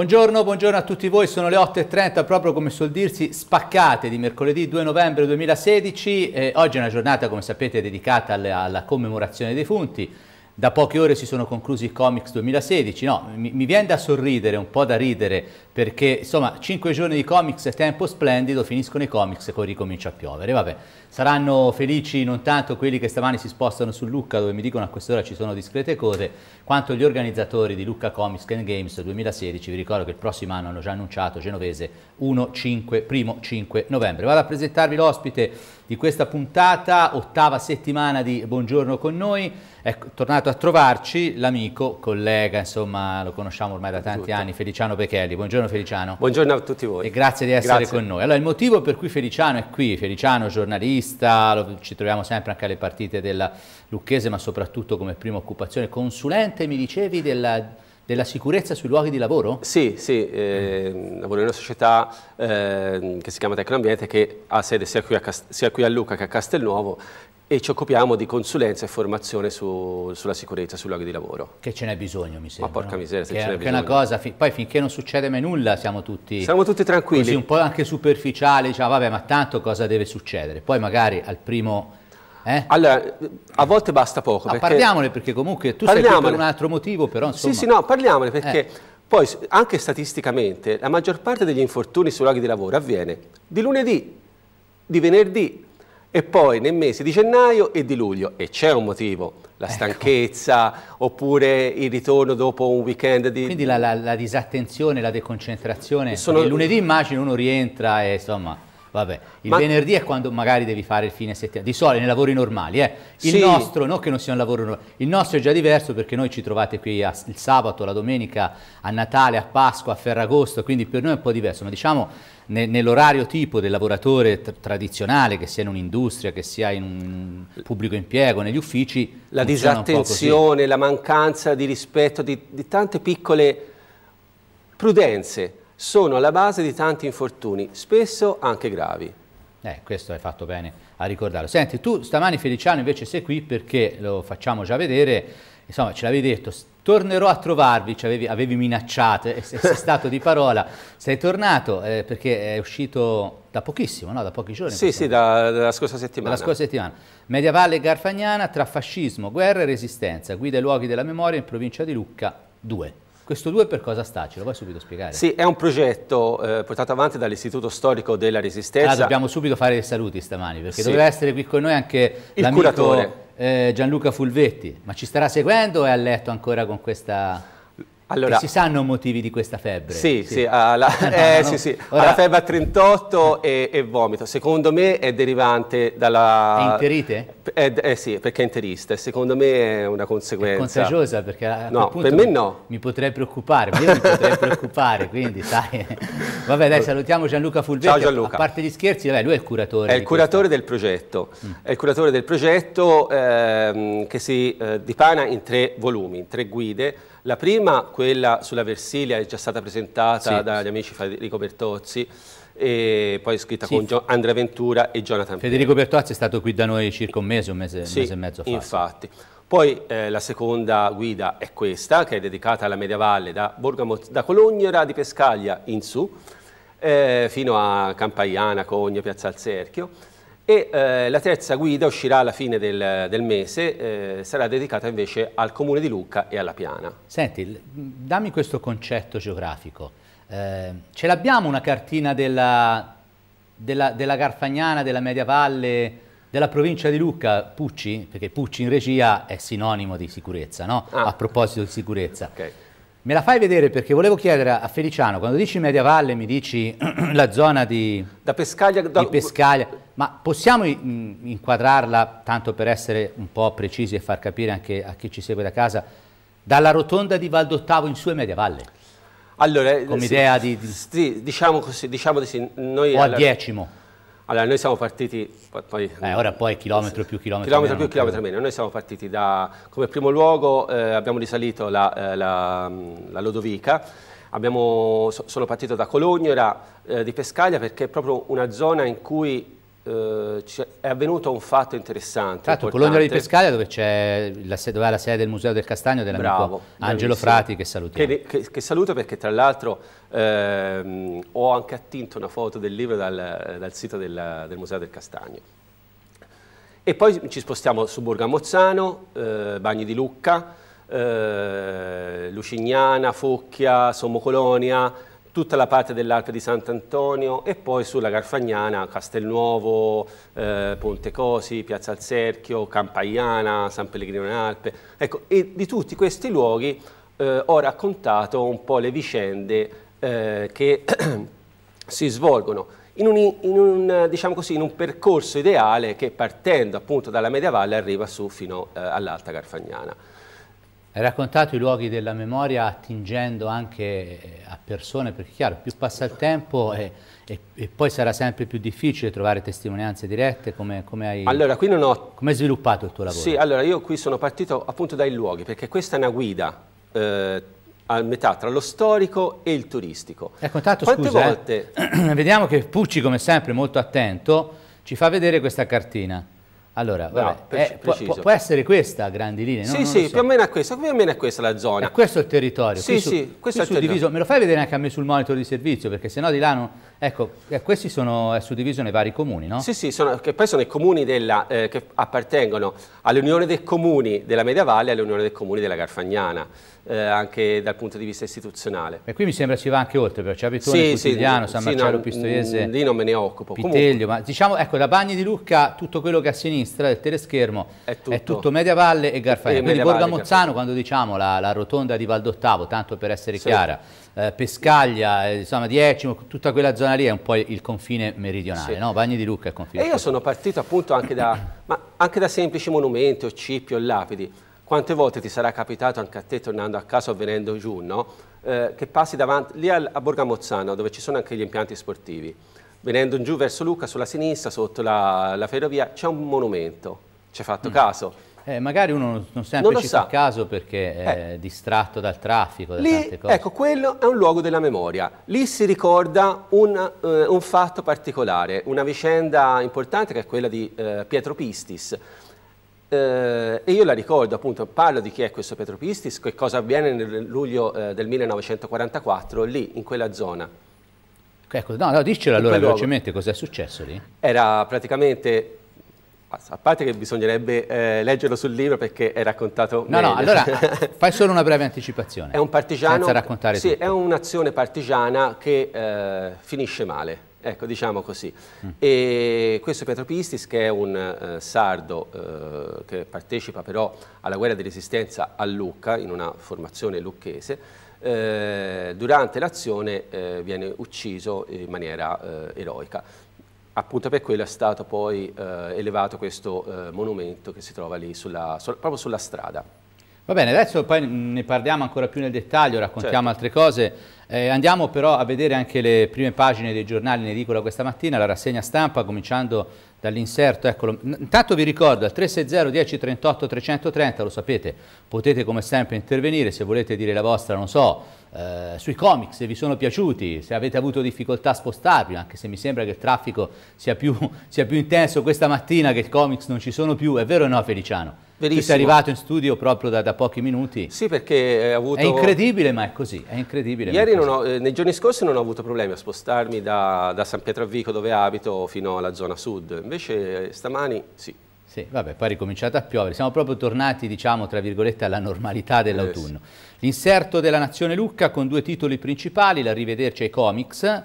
Buongiorno, buongiorno, a tutti voi, sono le 8.30 proprio come suol dirsi spaccate di mercoledì 2 novembre 2016, eh, oggi è una giornata come sapete dedicata alla, alla commemorazione dei defunti, da poche ore si sono conclusi i Comics 2016, no, mi, mi, viene da sorridere, un po' da ridere, perché insomma 5 giorni di Comics è tempo splendido, finiscono i Comics e poi ricomincia a piovere, vabbè. Saranno felici non tanto quelli che stamani si spostano su Lucca, dove mi dicono a quest'ora ci sono discrete cose, quanto gli organizzatori di Lucca Comics and Games 2016, vi ricordo che il prossimo anno hanno già annunciato Genovese 1-5, primo 5 novembre. Vado a presentarvi l'ospite di questa puntata, ottava settimana di Buongiorno con noi. È tornato a trovarci l'amico, collega, insomma lo conosciamo ormai da tanti Tutto. anni, Feliciano Pechelli. Buongiorno Feliciano. Buongiorno a tutti voi. E grazie di essere grazie. con noi. Allora il motivo per cui Feliciano è qui, Feliciano giornalista, lo, ci troviamo sempre anche alle partite della Lucchese ma soprattutto come prima occupazione, consulente mi dicevi della della sicurezza sui luoghi di lavoro? Sì, sì, eh, lavoro in una società eh, che si chiama Tecnoambiente che ha sede sia qui, a, Cast sia qui a Lucca che a Castelnuovo e ci occupiamo di consulenza e formazione su, sulla sicurezza sui luoghi di lavoro. Che ce n'è bisogno, mi sembra. Ma porca miseria, se che, ce n'è bisogno. una cosa, fi poi finché non succede mai nulla siamo tutti... Siamo tutti tranquilli. Così un po' anche superficiali, diciamo, vabbè, ma tanto cosa deve succedere? Poi magari al primo eh? Allora, a volte basta poco. Ma ah, perché... parliamone perché comunque tu parliamone. sei per un altro motivo, però insomma... Sì, sì, no, parliamone perché eh. poi anche statisticamente la maggior parte degli infortuni sui luoghi di lavoro avviene di lunedì, di venerdì e poi nel mese di gennaio e di luglio. E c'è un motivo, la ecco. stanchezza ecco. oppure il ritorno dopo un weekend di... Quindi la, la, la disattenzione, la deconcentrazione. Sono... Il lunedì immagino uno rientra e insomma... Vabbè, il Ma... venerdì è quando magari devi fare il fine settimana, di solito nei lavori normali, eh. Il sì. nostro, non che non sia un lavoro normale, il nostro è già diverso perché noi ci trovate qui a, il sabato, la domenica, a Natale, a Pasqua, a Ferragosto, quindi per noi è un po' diverso, ma diciamo ne, nell'orario tipo del lavoratore tra tradizionale, che sia in un'industria, che sia in un pubblico impiego, negli uffici... La disattenzione, la mancanza di rispetto di, di tante piccole prudenze, sono alla base di tanti infortuni, spesso anche gravi. Eh, questo hai fatto bene a ricordarlo. Senti, tu stamani Feliciano invece sei qui perché, lo facciamo già vedere, insomma ce l'avevi detto, tornerò a trovarvi, cioè avevi, avevi minacciato, sei, sei stato di parola, sei tornato eh, perché è uscito da pochissimo, no? da pochi giorni. Sì, sì, da, dalla scorsa settimana. Dalla scorsa settimana. Mediavalle Garfagnana tra fascismo, guerra e resistenza, guida i luoghi della memoria in provincia di Lucca 2. Questo 2 per cosa sta? Ce lo vuoi subito spiegare? Sì, è un progetto eh, portato avanti dall'Istituto Storico della Resistenza. Ah, dobbiamo subito fare i saluti stamani, perché sì. doveva essere qui con noi anche il curatore eh, Gianluca Fulvetti. Ma ci starà seguendo o è a letto ancora con questa... Allora, si sanno motivi di questa febbre? Sì, sì, sì ah, eh, febbre a 38 e, e, vomito. Secondo me è derivante dalla... È interite? Eh, eh, sì, perché è interista. Secondo me è una conseguenza. È contagiosa perché a no, punto per me no. mi potrei preoccupare, io mi potrei preoccupare, quindi sai. Vabbè dai, salutiamo Gianluca Fulvetti. Ciao Gianluca. A parte gli scherzi, vabbè, lui è il curatore. È il curatore questo. del progetto. Mm. È il curatore del progetto ehm, che si eh, dipana in tre volumi, in tre guide la prima, quella sulla Versilia, è già stata presentata sì, dagli sì. amici Federico Bertozzi, e poi scritta sì. con Gio Andrea Ventura e Jonathan Federico Pena. Bertozzi è stato qui da noi circa un mese, un mese, un mese e mezzo fa. infatti. Poi eh, la seconda guida è questa, che è dedicata alla Mediavalle da, da Colognera di Pescaglia in su, eh, fino a Campaiana, Cogno, Piazza Alzerchio. E eh, la terza guida uscirà alla fine del, del mese, eh, sarà dedicata invece al Comune di Lucca e alla Piana. Senti, dammi questo concetto geografico. Eh, ce l'abbiamo una cartina della, della, della, Garfagnana, della Media Valle, della provincia di Lucca, Pucci? Perché Pucci in regia è sinonimo di sicurezza, no? Ah. A proposito di sicurezza. Ok. Me la fai vedere perché volevo chiedere a Feliciano, quando dici Media Valle mi dici la zona di, da Pescaglia, da... di Pescaglia, ma possiamo inquadrarla, tanto per essere un po' precisi e far capire anche a chi ci segue da casa, dalla rotonda di Valdottavo in su e Media Valle? Allora, eh, Come sì, idea di, di... Sì, diciamo così, diciamo di sì. Noi o a Diecimo? Allora, noi siamo partiti... Poi, eh, ora poi chilometro più chilometro, chilometro meno. più chilometro meno. Noi siamo partiti da... Come primo luogo eh, abbiamo risalito la, eh, la, la Lodovica, abbiamo, so, sono partito da Colognera eh, di Pescaglia perché è proprio una zona in cui eh, è avvenuto un fatto interessante. Tanto Cologno di Pescaia dove, c'è la, è la sede del Museo del Castagno dell'amico Angelo Frati che salutiamo. Che, che, che saluto perché tra l'altro ehm, ho anche attinto una foto del libro dal, dal sito del, del Museo del Castagno. E poi ci spostiamo su Borgamozzano, eh, Bagni di Lucca, eh, Lucignana, Focchia, Sommocolonia, Colonia, tutta la parte dell'Alpe di Sant'Antonio e poi sulla Garfagnana, Castelnuovo, eh, Ponte Cosi, Piazza al Serchio, Campagliana, San Pellegrino in Alpe. Ecco, e di tutti questi luoghi eh, ho raccontato un po' le vicende eh, che si svolgono in un, in, un, diciamo così, in un, percorso ideale che partendo appunto dalla Media Valle arriva su fino eh, all'Alta Garfagnana. Hai raccontato i luoghi della memoria attingendo anche eh, a persone, perché chiaro, più passa il tempo e, e, e poi sarà sempre più difficile trovare testimonianze dirette, come, come hai allora, ho... come sviluppato il tuo lavoro? Sì, allora io qui sono partito appunto dai luoghi, perché questa è una guida eh, a metà tra lo storico e il turistico. Hai raccontato, Quante scusa, eh. volte... Eh? vediamo che Pucci come sempre molto attento ci fa vedere questa cartina. Allora, vabbè, no, eh, può, può, essere questa a grandi linee? No, sì, sì, so. più, o meno è questa, più o meno è questa la zona. E ah, questo è il territorio. Sì, qui su, questo qui è suddiviso. Me lo fai vedere anche a me sul monitor di servizio, perché sennò di là non... Ecco, eh, questi sono è suddiviso nei vari comuni, no? Sì, sì, sono, che poi sono i comuni della, eh, che appartengono all'Unione dei Comuni della Media Valle e all'Unione dei Comuni della Garfagnana eh, anche dal punto di vista istituzionale. E qui mi sembra si va anche oltre, perché Abitone, sì, Quotidiano, sì, San Marcello, sì, mm, no, Pistoiese, lì mm, non me ne occupo. Piteglio, ma diciamo, ecco, da Bagni di Lucca tutto quello che a sinistra del teleschermo è tutto, è tutto Mediavalle e Garfagnano. Eh, Quindi Borga Mozzano, quando diciamo la, la rotonda di Val d'Ottavo, tanto per essere sì. chiara, eh, Pescaglia, eh, insomma Diecimo, tutta quella zona lì è un po' il confine meridionale, sì. no? Bagni di Lucca è il confine. E io sono partito appunto anche da, anche da semplici monumenti o cippi o lapidi, quante volte ti sarà capitato anche a te tornando a casa o venendo giù, no? eh, che passi davanti, lì a, Borgamozzano dove ci sono anche gli impianti sportivi, venendo giù verso Lucca sulla sinistra sotto la, la ferrovia c'è un monumento, ci hai fatto mm. caso? Eh, magari uno non sempre non ci sa. fa caso perché è eh. distratto dal traffico, da Lì, Ecco, quello è un luogo della memoria. Lì si ricorda un, eh, un fatto particolare, una vicenda importante che è quella di eh, Pietro Pistis. Eh, e io la ricordo, appunto, parlo di chi è questo Pietro Pistis, che cosa avviene nel luglio eh, del 1944 lì, in quella zona. Ecco, no, no, diccelo allora velocemente cosa è successo lì. Era praticamente a parte che bisognerebbe eh, leggerlo sul libro perché è raccontato No, meglio. no, allora fai solo una breve anticipazione. È un partigiano... Senza raccontare sì, tutto. è un'azione partigiana che eh, finisce male. Ecco, diciamo così. Mm. E questo Pietro Pistis, che è un eh, sardo eh, che partecipa però alla guerra di resistenza a Lucca, in una formazione lucchese, eh, durante l'azione eh, viene ucciso in maniera eh, eroica. Appunto per quello è stato poi eh, elevato questo monumento che si trova lì sulla, su, proprio sulla strada. Va bene, adesso poi ne parliamo ancora più nel dettaglio, raccontiamo certo. altre cose. Eh, andiamo però a vedere anche le prime pagine dei giornali in edicola questa mattina, la rassegna stampa, cominciando dall'inserto. Eccolo. Intanto vi ricordo al 360 10 38 330, lo sapete, potete come sempre intervenire se volete dire la vostra, non so, eh, sui comics, se vi sono piaciuti, se avete avuto difficoltà a spostarvi, anche se mi sembra che il traffico sia più, sia più intenso questa mattina, che i comics non ci sono più, è vero o no Feliciano? Verissimo. sei arrivato in studio proprio da, da pochi minuti. Sì, perché eh, avuto... È incredibile, ma è così, è incredibile. Ieri, è così. Ho, eh, nei giorni scorsi, non ho avuto problemi a spostarmi da, da San Pietro a Vico, dove abito, fino alla zona sud. Invece eh, stamani, sì. Sì, vabbè, poi è ricominciato a piovere. Siamo proprio tornati, diciamo, tra virgolette, alla normalità dell'autunno. L'inserto della Nazione Lucca con due titoli principali, la rivederci ai comics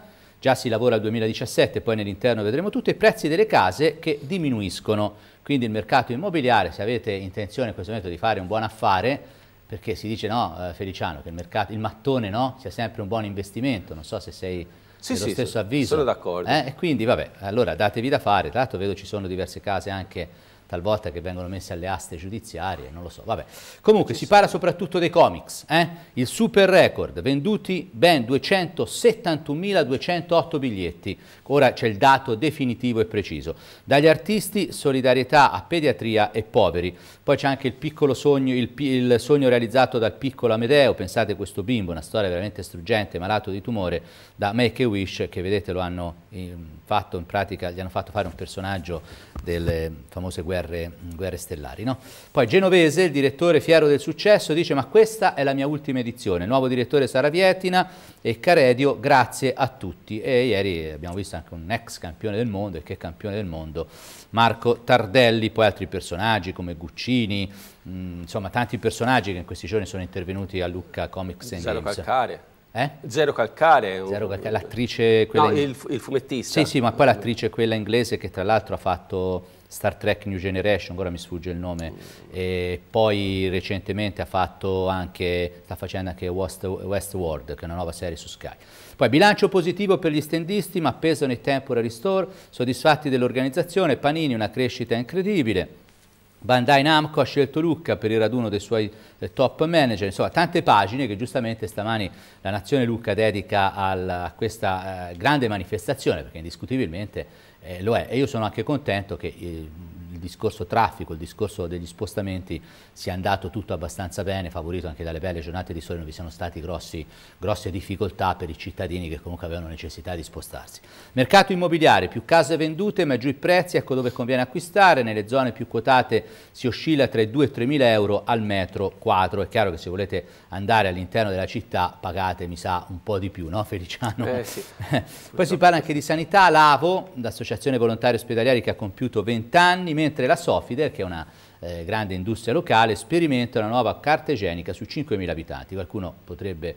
già si lavora al 2017, poi nell'interno vedremo tutto, i prezzi delle case che diminuiscono, quindi il mercato immobiliare, se avete intenzione in questo momento di fare un buon affare, perché si dice no, eh, Feliciano, che il, mercato, il mattone no, sia sempre un buon investimento, non so se sei sì, sì, stesso avviso. Sì, Sono d'accordo. Eh? E quindi vabbè, allora datevi da fare, tra l'altro vedo ci sono diverse case anche talvolta che vengono messe alle aste giudiziarie, non lo so, vabbè. Comunque si parla soprattutto dei comics, eh? il super record, venduti ben 271.208 biglietti, ora c'è il dato definitivo e preciso, dagli artisti solidarietà a pediatria e poveri, poi c'è anche il piccolo sogno, il, il sogno realizzato dal piccolo Amedeo, pensate questo bimbo, una storia veramente struggente, malato di tumore, da Make a Wish che vedete lo hanno fatto in pratica, gli hanno fatto fare un personaggio delle famose guerre, guerre stellari. No? Poi Genovese, il direttore fiero del successo, dice ma questa è la mia ultima edizione, il nuovo direttore sarà Vietina e Caredio, grazie a tutti. E ieri abbiamo visto anche un ex campione del mondo e che campione del mondo, Marco Tardelli, poi altri personaggi come Guccini, mh, mm, insomma tanti personaggi che in questi giorni sono intervenuti a Lucca Comics and Games. Calcare. Eh? Zero Calcare. Zero Calcare, l'attrice... No, in... il, il, fumettista. Sì, sì, ma poi l'attrice quella inglese che tra l'altro ha fatto Star Trek New Generation, ora mi sfugge il nome, e poi recentemente ha fatto anche, sta facendo anche West, Westworld, che è una nuova serie su Sky. Poi bilancio positivo per gli stendisti, ma pesano i temporary store, soddisfatti dell'organizzazione, Panini una crescita incredibile, Bandai Namco ha scelto Lucca per il raduno dei suoi eh, top manager, insomma tante pagine che giustamente stamani la Nazione Lucca dedica al, a questa eh, grande manifestazione perché indiscutibilmente eh, lo è e io sono anche contento che eh, discorso traffico, il discorso degli spostamenti sia andato tutto abbastanza bene, favorito anche dalle belle giornate di sole, non vi siano state grosse difficoltà per i cittadini che comunque avevano necessità di spostarsi. Mercato immobiliare, più case vendute maggiori prezzi, ecco dove conviene acquistare, nelle zone più quotate si oscilla tra i 2 e i 3 mila euro al metro quadro, è chiaro che se volete andare all'interno della città pagate mi sa un po' di più, no Feliciano? Eh, sì. Poi si parla anche di sanità, l'AVO, l'associazione Volontari ospedalieri che ha compiuto 20 anni, mentre mentre la Sofider, che è una eh, grande industria locale, sperimenta una nuova carta igienica su 5.000 abitanti. Qualcuno potrebbe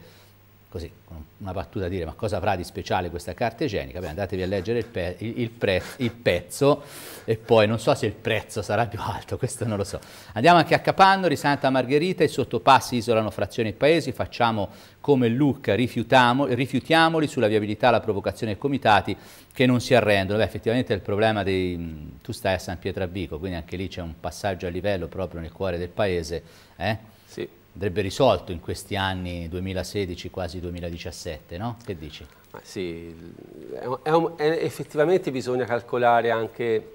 così, con una battuta a dire ma cosa avrà di speciale questa carta igienica? Beh, andatevi a leggere il, pe il, il, pezzo e poi non so se il prezzo sarà più alto, questo non lo so. Andiamo anche a Capannori, Santa Margherita, i sottopassi isolano frazioni e paesi, facciamo come Lucca, rifiutiamoli sulla viabilità, la provocazione ai comitati che non si arrendono. Beh, effettivamente il problema dei... tu stai a San Pietrabico, quindi anche lì c'è un passaggio a livello proprio nel cuore del paese, eh? Sì andrebbe risolto in questi anni 2016, quasi 2017, no? Che dici? Ma sì, è un, è effettivamente bisogna calcolare anche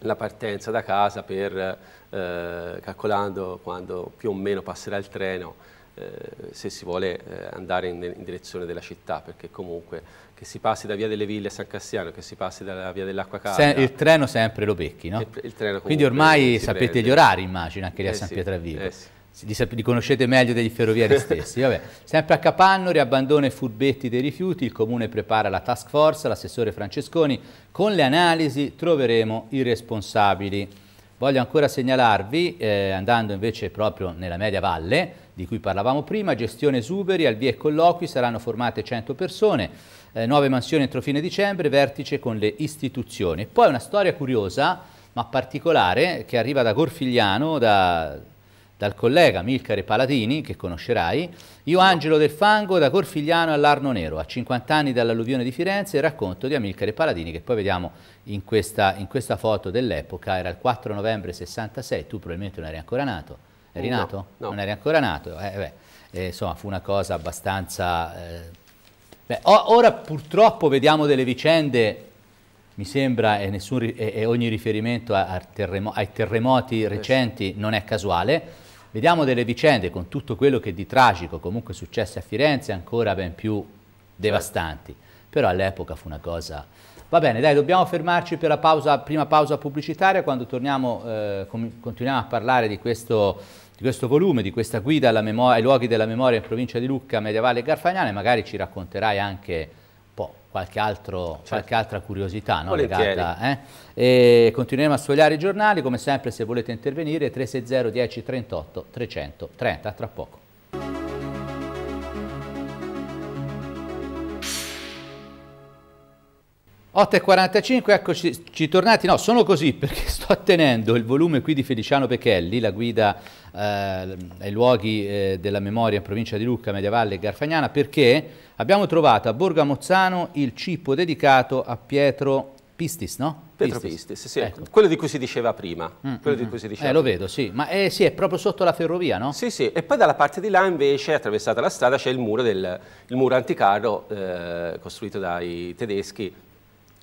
la partenza da casa per, eh, calcolando quando più o meno passerà il treno, eh, se si vuole eh, andare in, direzione della città, perché comunque che si passi da via delle Ville a San Cassiano, che si passi dalla via dell'Acqua Calda... il treno sempre lo becchi, no? Il, il Quindi ormai sapete prende. gli orari, immagino, anche lì a eh San sì, Pietravivo. Sì. Li, li, conoscete meglio degli ferrovieri stessi. Vabbè. Sempre a Capanno, abbandono i furbetti dei rifiuti, il comune prepara la task force, l'assessore Francesconi, con le analisi troveremo i responsabili. Voglio ancora segnalarvi, eh, andando invece proprio nella media valle, di cui parlavamo prima, gestione esuberi, al via e colloqui, saranno formate 100 persone, eh, 9 mansioni entro fine dicembre, vertice con le istituzioni. Poi una storia curiosa, ma particolare, che arriva da Gorfigliano, da dal collega Milcare Palatini, che conoscerai, io Angelo del Fango da Corfigliano all'Arno Nero, a 50 anni dall'alluvione di Firenze, il racconto di Amilcare Palatini che poi vediamo in questa, in questa foto dell'epoca, era il 4 novembre 66, tu probabilmente non eri ancora nato, eri no, nato? No. Non eri ancora nato, eh, beh, eh, insomma fu una cosa abbastanza... Eh, beh, ora purtroppo vediamo delle vicende mi sembra, e, nessun, e, e ogni riferimento a, a terremo, ai terremoti recenti non è casuale, Vediamo delle vicende con tutto quello che di tragico comunque successe a Firenze ancora ben più devastanti, però all'epoca fu una cosa... Va bene, dai, dobbiamo fermarci per la pausa, prima pausa pubblicitaria, quando torniamo eh, continuiamo a parlare di questo, di questo, volume, di questa guida ai luoghi della memoria in provincia di Lucca, medievale e garfagnana, e magari ci racconterai anche Qualche, altro, certo. qualche, altra curiosità no, legata. Eh? continueremo a sfogliare i giornali, come sempre se volete intervenire 360 10 38 330, a tra poco. e 45, eccoci ci tornati, no sono così perché sto tenendo il volume qui di Feliciano Pechelli, la guida eh, ai luoghi eh, della memoria in provincia di Lucca, Mediavalle e Garfagnana perché Abbiamo trovato a Borga Mozzano il cippo dedicato a Pietro Pistis, no? Pietro Pistis, Pistis sì, ecco. quello di cui si diceva prima. Mm, mm, di mm. cui si eh, diceva eh, prima. lo vedo, sì, ma eh, sì, è proprio sotto la ferrovia, no? Sì, sì, e poi dalla parte di là invece, attraversata la strada, c'è il muro, del, il muro anticarro eh, costruito dai tedeschi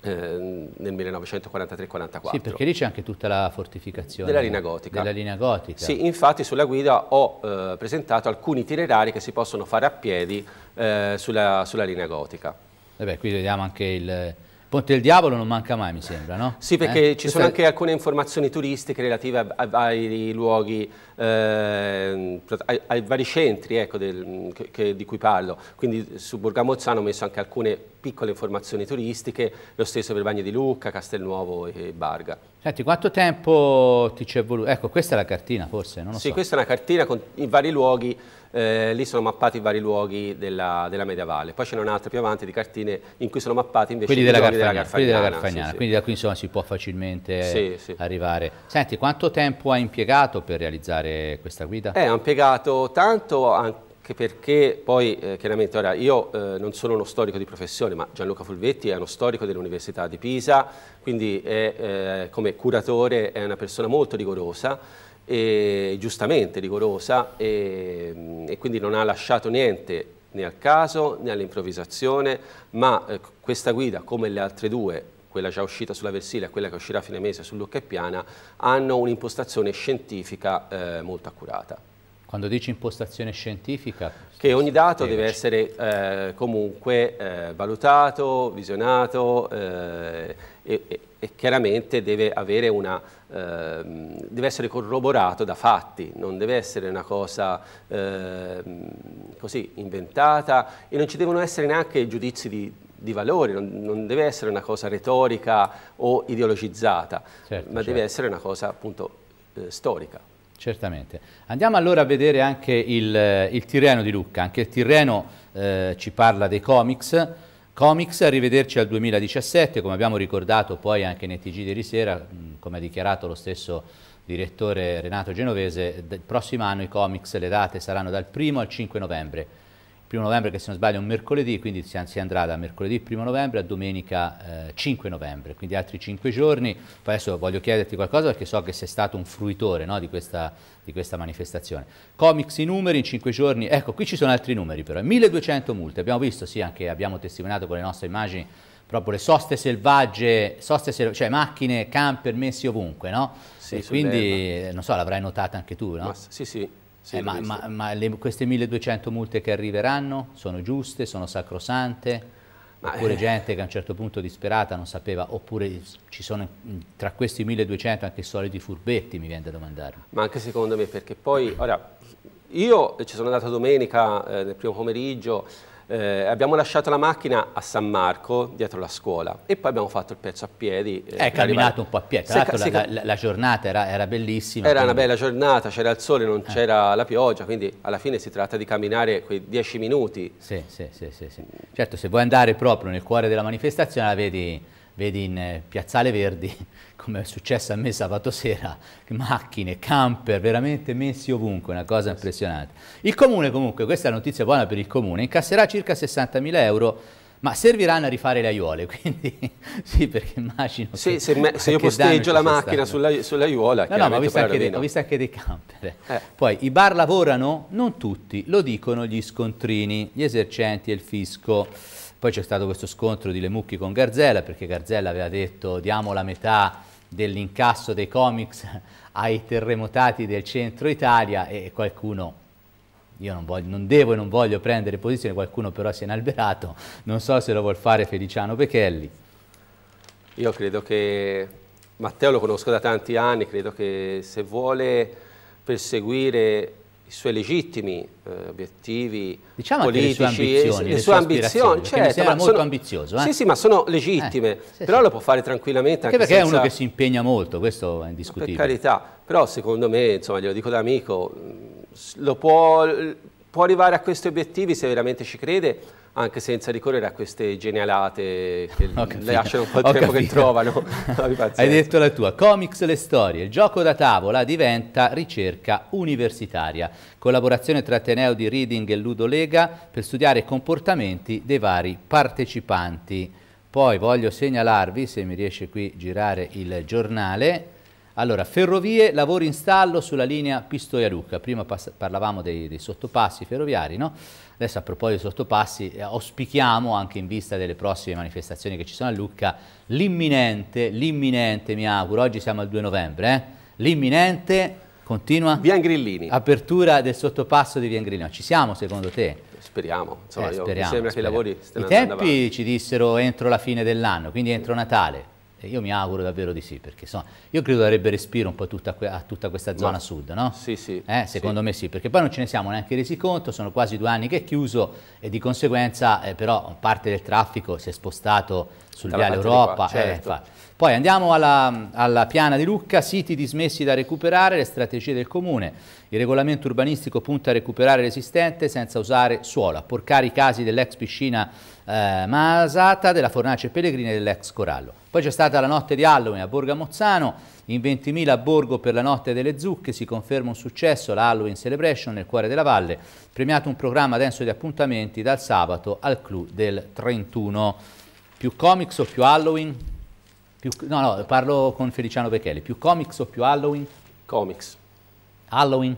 Ehm, nel 1943-44. Sì, perché lì c'è anche tutta la fortificazione della linea gotica. Della linea gotica. Sì, infatti sulla guida ho eh, presentato alcuni itinerari che si possono fare a piedi eh, sulla, sulla, linea gotica. Vabbè, qui vediamo anche il Ponte del Diavolo non manca mai, mi sembra, no? Sì, perché eh? ci Questa... sono anche alcune informazioni turistiche relative ai luoghi eh, ai, ai, vari centri ecco, del, che, che, di cui parlo. Quindi su Borgamozzano ho messo anche alcune piccole informazioni turistiche, lo stesso per Bagni di Lucca, Castelnuovo e Barga. Senti, quanto tempo ti ci è voluto? Ecco, questa è la cartina forse, non lo sì, so. questa è una cartina con i vari luoghi, eh, lì sono mappati i vari luoghi della, della Media Poi ce n'è un'altra più avanti di cartine in cui sono mappati invece quelli i della luoghi Garfagnana, della Quelli della Garfagnana, sì, quindi da qui insomma si può facilmente sì, arrivare. Senti, quanto tempo hai impiegato per realizzare spiegare questa guida? Eh, hanno piegato tanto anche perché poi eh, chiaramente ora io eh, non sono uno storico di professione ma Gianluca Fulvetti è uno storico dell'Università di Pisa quindi è, eh, come curatore è una persona molto rigorosa e giustamente rigorosa e, mm, e quindi non ha lasciato niente né al caso né all'improvvisazione ma eh, questa guida come le altre due quella già uscita sulla Versilia e quella che uscirà a fine mese su Lucca e Piana, hanno un'impostazione scientifica eh, molto accurata. Quando dici impostazione scientifica? Che ogni dato eh, deve essere eh, comunque eh, valutato, visionato eh, e, e, chiaramente deve, una, ehm, deve, essere corroborato da fatti, non deve essere una cosa ehm, così inventata e non ci devono essere neanche giudizi di, di valori, non, non, deve essere una cosa retorica o ideologizzata, certo, ma certo. deve essere una cosa appunto eh, storica. Certamente. Andiamo allora a vedere anche il, eh, il Tirreno di Lucca, anche il Tirreno eh, ci parla dei comics, Comics, arrivederci al 2017, come abbiamo ricordato poi anche nei TG di risera, sera, mm, come ha dichiarato lo stesso direttore Renato Genovese, il prossimo anno i comics, le date saranno dal 1 al 5 novembre. 1 novembre, che se non sbaglio è un mercoledì, quindi si, andrà da mercoledì 1 novembre a domenica eh, 5 novembre, quindi altri 5 giorni. Poi adesso voglio chiederti qualcosa perché so che sei stato un fruitore no, di, questa, di, questa, manifestazione. Comics i numeri in 5 giorni, ecco qui ci sono altri numeri però, 1200 multe, abbiamo visto, sì, anche abbiamo testimoniato con le nostre immagini proprio le soste selvagge, soste selvagge cioè macchine, camper messi ovunque, no? Sì, quindi, non so, l'avrai notata anche tu, no? Sì, sì, sì, eh, ma, ma, ma le, queste 1200 multe che arriveranno sono giuste, sono sacrosante? oppure eh. gente che a un certo punto disperata non sapeva, oppure ci sono tra questi 1200 anche i soliti furbetti, mi viene da domandare. Ma anche secondo me, perché poi, ora, io ci sono andato domenica eh, nel primo pomeriggio, eh, abbiamo lasciato la macchina a San Marco, dietro la scuola, e poi abbiamo fatto il pezzo a piedi. Eh, è eh, camminato arrivare. un po' a piedi, tra l'altro la, la, la, giornata era, era bellissima. Era quindi... una bella giornata, c'era il sole, non eh. c'era la pioggia, quindi alla fine si tratta di camminare quei dieci minuti. Sì, sì, sì, sì, sì. Certo, se vuoi andare proprio nel cuore della manifestazione la vedi vedi in eh, Piazzale Verdi, come è successo a me sabato sera, macchine, camper, veramente messi ovunque, una cosa impressionante. Il Comune comunque, questa è la notizia buona per il Comune, incasserà circa 60.000 euro ma serviranno a rifare le aiuole, quindi sì, perché immagino sì, che, se, me, se io posteggio la macchina sulla, sull'aiuola, no, no, ma ho visto, anche dei, ho visto anche dei camper. Eh. Poi i bar lavorano, non tutti, lo dicono gli scontrini, gli esercenti e il fisco. Poi c'è stato questo scontro di Lemucchi con Garzella, perché Garzella aveva detto diamo la metà dell'incasso dei comics ai terremotati del centro Italia e qualcuno io non, voglio, non, devo e non voglio prendere posizione, qualcuno però si è inalberato, non so se lo vuol fare Feliciano Pechelli. Io credo che Matteo lo conosco da tanti anni, credo che se vuole perseguire i suoi legittimi eh, obiettivi diciamo politici, le sue ambizioni, le, le sue ambizioni certo, era molto sono, ambizioso. Eh? Sì, sì, ma sono eh, legittime, eh, sì, però sì. lo può fare tranquillamente anche, anche perché senza... è uno che si impegna molto, questo è indiscutibile. Per carità, però secondo me, insomma, glielo dico da amico, mm, lo può, può arrivare a questi obiettivi se veramente ci crede, anche senza ricorrere a queste genialate che lasciano un po' il tempo che trovano. Hai detto la tua. Comics le storie, il gioco da tavola diventa ricerca universitaria. Collaborazione tra Ateneo di Reading e Ludo Lega per studiare i comportamenti dei vari partecipanti. Poi voglio segnalarvi, se mi riesce qui girare il giornale, allora, ferrovie, lavori in stallo sulla linea Pistoia-Lucca. Prima parlavamo dei, dei sottopassi ferroviari, no? Adesso a proposito di sottopassi, eh, auspichiamo anche in vista delle prossime manifestazioni che ci sono a Lucca, l'imminente, l'imminente mi auguro, oggi siamo al 2 novembre, eh? l'imminente, continua? Via Grillini. Apertura del sottopasso di Via Grillini, ci siamo secondo te? Speriamo, insomma, eh, speriamo, mi sembra speriamo. che i lavori stiano I tempi ci dissero entro la fine dell'anno, quindi entro Natale. Io mi auguro davvero di sì, perché insomma, io credo darebbe respiro un po' tutta, a tutta questa zona Ma, sud, no? Sì, sì. Eh, secondo sì. me sì, perché poi non ce ne siamo neanche resi conto, sono quasi due anni che è chiuso e di conseguenza eh, però parte del traffico si è spostato sul Viale Europa. Qua, eh, certo. eh, Poi andiamo alla, alla, piana di Lucca, siti dismessi da recuperare, le strategie del comune. Il regolamento urbanistico punta a recuperare l'esistente senza usare suolo, a porcare i casi dell'ex piscina eh, Masata, della Fornace Pellegrini e dell'ex Corallo. Poi c'è stata la notte di Halloween a Borgo Mozzano, in 20.000 a Borgo per la notte delle zucche si conferma un successo, la Halloween Celebration nel cuore della valle, premiato un programma denso di appuntamenti dal sabato al clou del 31. Più comics o più Halloween? Più, no, no, parlo con Feliciano Bechelli. Più comics o più Halloween? Comics. Halloween?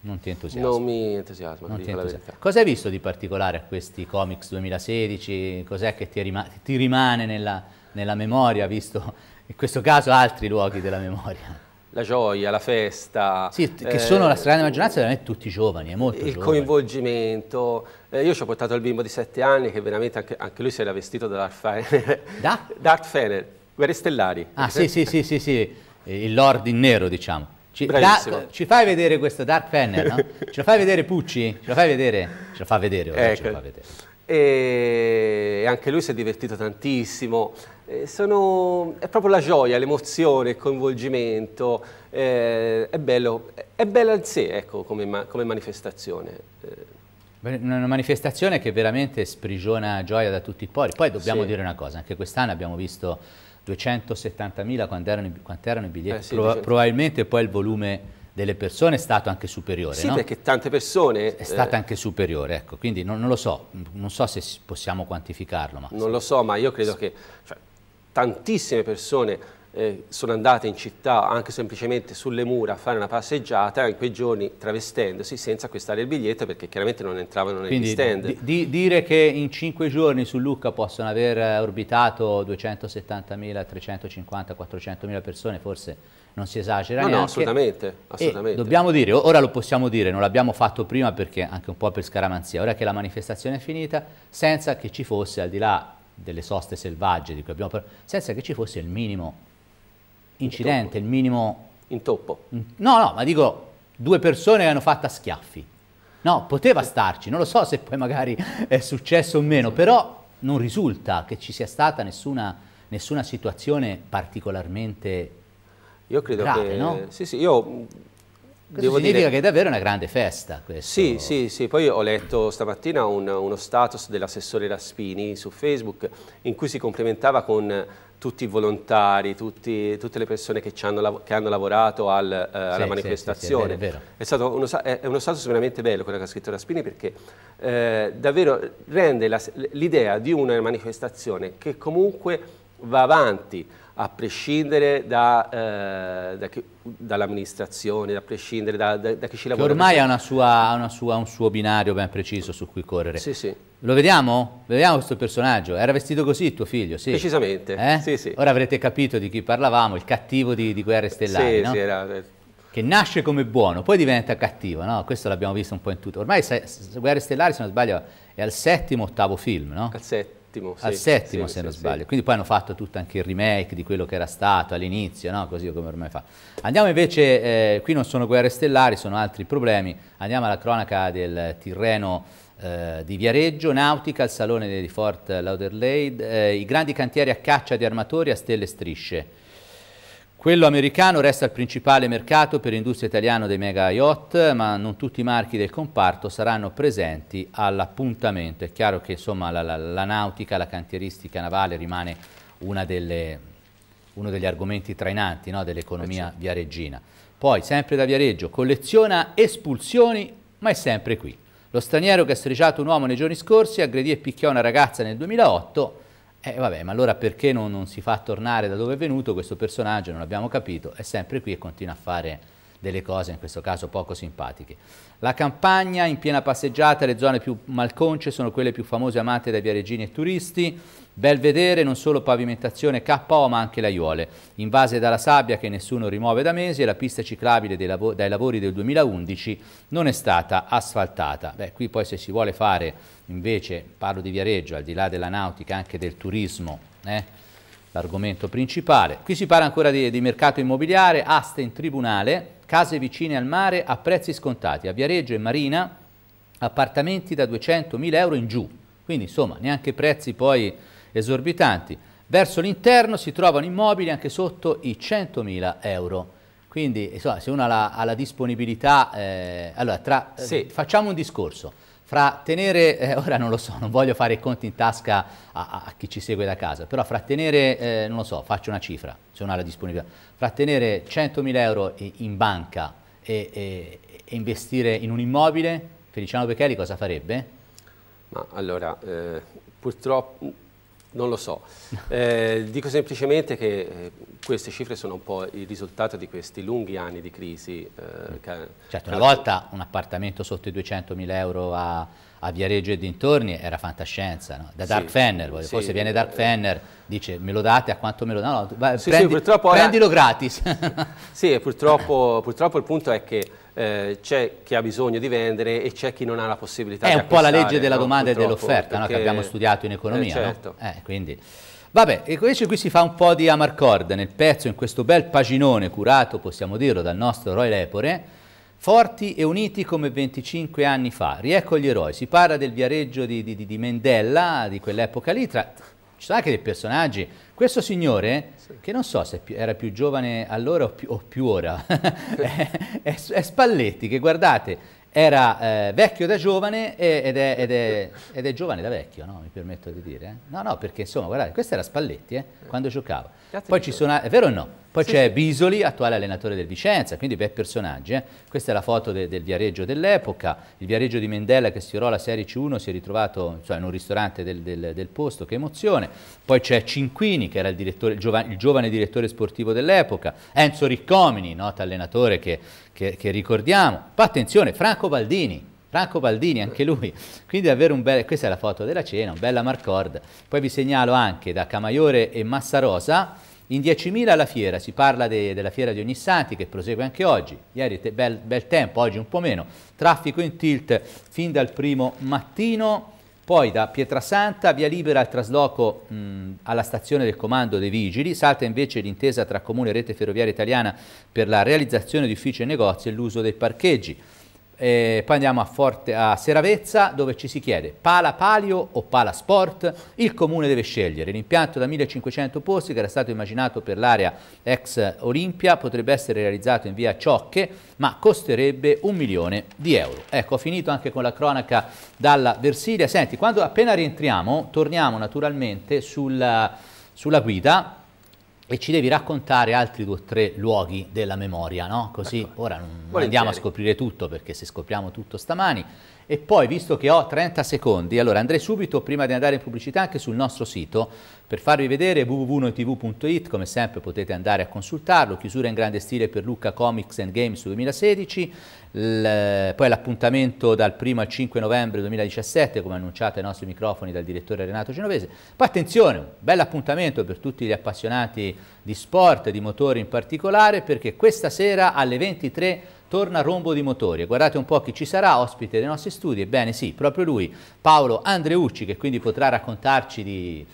Non ti entusiasma. Non mi entusiasma. Non ti entusiasma. Cosa hai visto di particolare a questi comics 2016? Cos'è che ti, rima ti rimane nella, nella memoria, visto in questo caso altri luoghi della memoria? la gioia, la festa. Sì, che eh, sono la eh, stragrande maggioranza veramente tutti giovani, è molto Il giovane. coinvolgimento. Eh, io ci ho portato il bimbo di sette anni che veramente anche, anche lui si era vestito da Darth Fener. Da? Darth Fener, Guerre Stellari. Ah sì, sì, sì, sì, sì, il Lord in nero diciamo. Ci, da, ci, fai vedere questo Dark Fener, no? Ce lo fai vedere Pucci? Ce lo fai vedere? Ce la fa vedere, ora ecco. ce la fa vedere. E anche lui si è divertito tantissimo. Eh, sono, è proprio la gioia, l'emozione, il coinvolgimento, eh, è, bello, è bella in sé ecco, come, come, manifestazione. Eh. Una manifestazione che veramente sprigiona gioia da tutti i pori. Poi dobbiamo sì. dire una cosa, anche quest'anno abbiamo visto 270.000 quanti erano, erano, i biglietti, eh sì, Pro, probabilmente poi il volume delle persone è stato anche superiore. Sì, no? perché tante persone... È stata eh, anche superiore, ecco, quindi non, non, lo so, non so se possiamo quantificarlo. Ma non sì. lo so, ma io credo che... Cioè, tantissime persone eh, sono andate in città anche semplicemente sulle mura a fare una passeggiata in quei giorni travestendosi senza acquistare il biglietto perché chiaramente non entravano negli Quindi, stand. Di, dire che in cinque giorni su Lucca possono aver orbitato 270.000, 350.000, 400.000 persone forse non si esagera no, neanche. No, assolutamente, assolutamente. dobbiamo dire, ora lo possiamo dire, non l'abbiamo fatto prima perché anche un po' per scaramanzia, ora che la manifestazione è finita, senza che ci fosse al di là delle soste selvagge di cui abbiamo parlato, senza che ci fosse il minimo incidente, il minimo... Intoppo. No, no, ma dico due persone che hanno fatto a schiaffi. No, poteva starci, non lo so se poi magari è successo o meno, però non risulta che ci sia stata nessuna, nessuna situazione particolarmente io credo grave, che... No? Sì, sì, io questo Devo significa dire... che è davvero una grande festa. Questo. Sì, sì, sì. Poi ho letto stamattina un, uno status dell'assessore Raspini su Facebook in cui si complimentava con tutti i volontari, tutti, tutte le persone che, hanno, che hanno, lavorato al, eh, sì, alla manifestazione. Sì, è, vero, è, vero. È, stato uno, è, uno, status veramente bello quello che ha scritto Raspini perché eh, davvero rende l'idea di una manifestazione che comunque va avanti a prescindere da, eh, da dall'amministrazione, a prescindere da, da, da, chi ci lavora. Che ormai ha, una sua, una sua, un suo binario ben preciso su cui correre. Sì, sì. Lo vediamo? Vediamo questo personaggio. Era vestito così tuo figlio, sì. Precisamente, eh? sì, sì. Ora avrete capito di chi parlavamo, il cattivo di, di Guerre Stellari, sì, no? sì, era... Eh. Che nasce come buono, poi diventa cattivo, no? Questo l'abbiamo visto un po' in tutto. Ormai Guerre Stellari, se non sbaglio, è al settimo, ottavo film, no? Al settimo settimo, sì, al settimo sì, se non sì, sbaglio. Quindi poi hanno fatto tutto anche il remake di quello che era stato all'inizio, no? così come ormai fa. Andiamo invece, eh, qui non sono guerre stellari, sono altri problemi. Andiamo alla cronaca del Tirreno eh, di Viareggio, Nautica, il salone di Fort Lauderdale, eh, i grandi cantieri a caccia di armatori a stelle e strisce. Quello americano resta il principale mercato per l'industria italiana dei mega yacht, ma non tutti i marchi del comparto saranno presenti all'appuntamento. È chiaro che insomma, la, la, la, nautica, la cantieristica navale rimane delle, uno degli argomenti trainanti no, dell'economia eh viareggina. Poi, sempre da Viareggio, colleziona espulsioni, ma è sempre qui. Lo straniero che ha striciato un uomo nei giorni scorsi aggredì e picchiò una ragazza nel 2008 e eh, vabbè, ma allora perché non, non si fa tornare da dove è venuto questo personaggio? Non abbiamo capito, è sempre qui e continua a fare delle cose in questo caso poco simpatiche. La campagna in piena passeggiata, le zone più malconce sono quelle più famose e amate dai viareggini e turisti, bel vedere non solo pavimentazione KO ma anche laiuole, invase dalla sabbia che nessuno rimuove da mesi e la pista ciclabile lav dai lavori del 2011 non è stata asfaltata. Beh, qui poi se si vuole fare invece, parlo di Viareggio, al di là della nautica, anche del turismo, eh? l'argomento principale. Qui si parla ancora di, di mercato immobiliare, aste in tribunale, case vicine al mare a prezzi scontati, a Viareggio e Marina appartamenti da 200.000 euro in giù, quindi insomma neanche prezzi poi esorbitanti. Verso l'interno si trovano immobili anche sotto i 100.000 euro. Quindi insomma, se uno ha la, ha la disponibilità, eh, allora tra, sì. eh, facciamo un discorso fra tenere, eh, ora non lo so, non voglio fare i conti in tasca a, a chi ci segue da casa, però fra tenere, eh, non lo so, faccio una cifra, se non ha la disponibilità, fra tenere 100.000 euro in banca e, e, e investire in un immobile, Feliciano Becchelli cosa farebbe? Ma allora, eh, purtroppo non lo so, eh, dico semplicemente che eh, queste cifre sono un po' il risultato di questi lunghi anni di crisi. Eh, mm. certo, una volta un appartamento sotto i 200.000 euro a, a, Viareggio e dintorni era fantascienza, no? da Dark sì, Fenner, voglio, sì, forse viene Dark eh, Fenner, dice me lo date a quanto me lo date, no, no, sì, prendilo era... gratis. sì, purtroppo, purtroppo il punto è che eh, c'è chi ha bisogno di vendere e c'è chi non ha la possibilità È di È un po' la legge della domanda Purtroppo, e dell'offerta no? che abbiamo studiato in economia. Eh, certo. no? eh, quindi... Vabbè, invece qui si fa un po' di Amarcord nel pezzo, in questo bel paginone curato, possiamo dirlo, dal nostro Roy Lepore, forti e uniti come 25 anni fa, riecco gli eroi, si parla del viareggio di, di, di Mendella, di quell'epoca lì, tra... ci sono anche dei personaggi questo signore, sì. che non so se era più giovane allora o più, o più ora, è, è, è, Spalletti che guardate, era eh, vecchio da giovane ed è, ed, è, ed è, giovane da vecchio, no? mi permetto di dire. Eh? No, no, perché insomma, guardate, questo era Spalletti eh? quando giocava. Poi ci sono, è vero o no? Poi sì, c'è sì. Bisoli, attuale allenatore del Vicenza, quindi bei personaggi. Eh? Questa è la foto de del Viareggio dell'epoca, il Viareggio di Mendella che sfiorò la Serie C1, si è ritrovato cioè, in un ristorante del, del, del, posto, che emozione. Poi c'è Cinquini che era il, il, giova il giovane direttore sportivo dell'epoca, Enzo Riccomini, noto allenatore che, che, che ricordiamo. Poi attenzione, Franco Baldini, Franco Baldini, anche lui. Quindi davvero un bel... Questa è la foto della cena, un bella marcord. Poi vi segnalo anche da Camaiore e Massarosa in 10.000 la fiera, si parla de, della fiera di Ognissanti che prosegue anche oggi, ieri te, bel, bel, tempo, oggi un po' meno, traffico in tilt fin dal primo mattino, poi da Pietrasanta via libera al trasloco mh, alla stazione del comando dei vigili, salta invece l'intesa tra Comune e Rete Ferroviaria Italiana per la realizzazione di uffici e negozi e l'uso dei parcheggi. E eh, poi andiamo a, Forte, a Seravezza dove ci si chiede pala palio o pala sport, il comune deve scegliere. L'impianto da 1500 posti che era stato immaginato per l'area ex Olimpia potrebbe essere realizzato in via Ciocche ma costerebbe un milione di euro. Ecco, ho finito anche con la cronaca dalla Versilia. Senti, quando appena rientriamo torniamo naturalmente sulla, sulla guida e ci devi raccontare altri due o tre luoghi della memoria, no? Così ecco. ora non, non andiamo a scoprire tutto perché se scopriamo tutto stamani e poi, visto che ho 30 secondi, allora andrei subito, prima di andare in pubblicità, anche sul nostro sito, per farvi vedere www.noitvit, come sempre potete andare a consultarlo, chiusura in grande stile per Lucca Comics and Games 2016, poi l'appuntamento dal 1 al 5 novembre 2017, come annunciato ai nostri microfoni dal direttore Renato Genovese. Poi attenzione, un bel appuntamento per tutti gli appassionati di sport, di motori in particolare, perché questa sera alle 23 torna rombo di motori. E guardate un po' chi ci sarà, ospite dei nostri studi, ebbene sì, proprio lui, Paolo Andreucci, che quindi potrà raccontarci di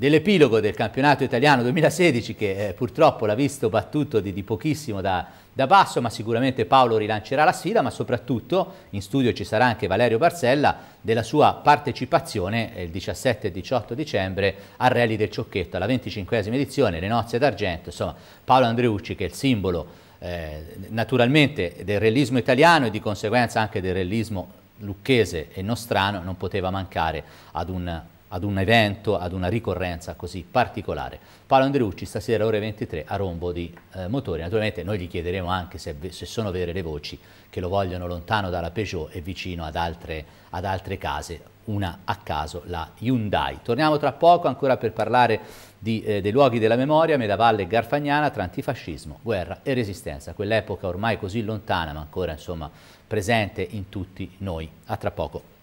dell'epilogo del campionato italiano 2016 che eh, purtroppo l'ha visto battuto di, di pochissimo da, da, basso ma sicuramente Paolo rilancerà la sfida ma soprattutto in studio ci sarà anche Valerio Barzella della sua partecipazione eh, il 17 e 18 dicembre al Rally del Ciocchetto alla 25esima edizione, le nozze d'argento, insomma Paolo Andreucci che è il simbolo eh, naturalmente del realismo italiano e di conseguenza anche del realismo lucchese e nostrano non poteva mancare ad un ad un evento, ad una ricorrenza così particolare. Paolo Andreucci stasera ore 23 a rombo di eh, motori. Naturalmente noi gli chiederemo anche se, se, sono vere le voci che lo vogliono lontano dalla Peugeot e vicino ad altre, ad altre case, una a caso la Hyundai. Torniamo tra poco ancora per parlare di, eh, dei luoghi della memoria, Medavalle e Garfagnana tra antifascismo, guerra e resistenza, quell'epoca ormai così lontana ma ancora insomma presente in tutti noi. A tra poco.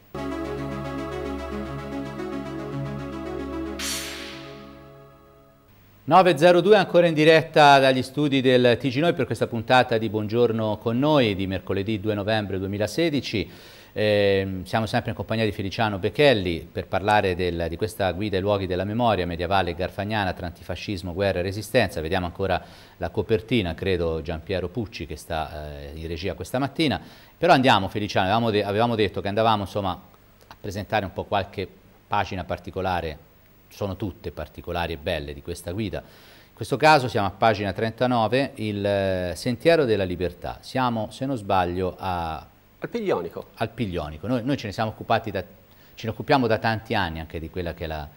9.02 ancora in diretta dagli studi del TG Noi per questa puntata di Buongiorno con noi di mercoledì 2 novembre 2016. Eh, siamo sempre in compagnia di Feliciano Becchelli per parlare del, di questa guida ai luoghi della memoria medievale garfagnana tra antifascismo, guerra e resistenza. Vediamo ancora la copertina, credo Gian Piero Pucci che sta eh, in regia questa mattina. Però andiamo Feliciano, avevamo, de avevamo detto che andavamo insomma, a presentare un po' qualche pagina particolare sono tutte particolari e belle di questa guida. In questo caso siamo a pagina 39, il eh, Sentiero della Libertà. Siamo, se non sbaglio, a... Al Piglionico. Al Piglionico. Noi, noi ce ne siamo occupati da, ce ne occupiamo da tanti anni anche di quella che è la,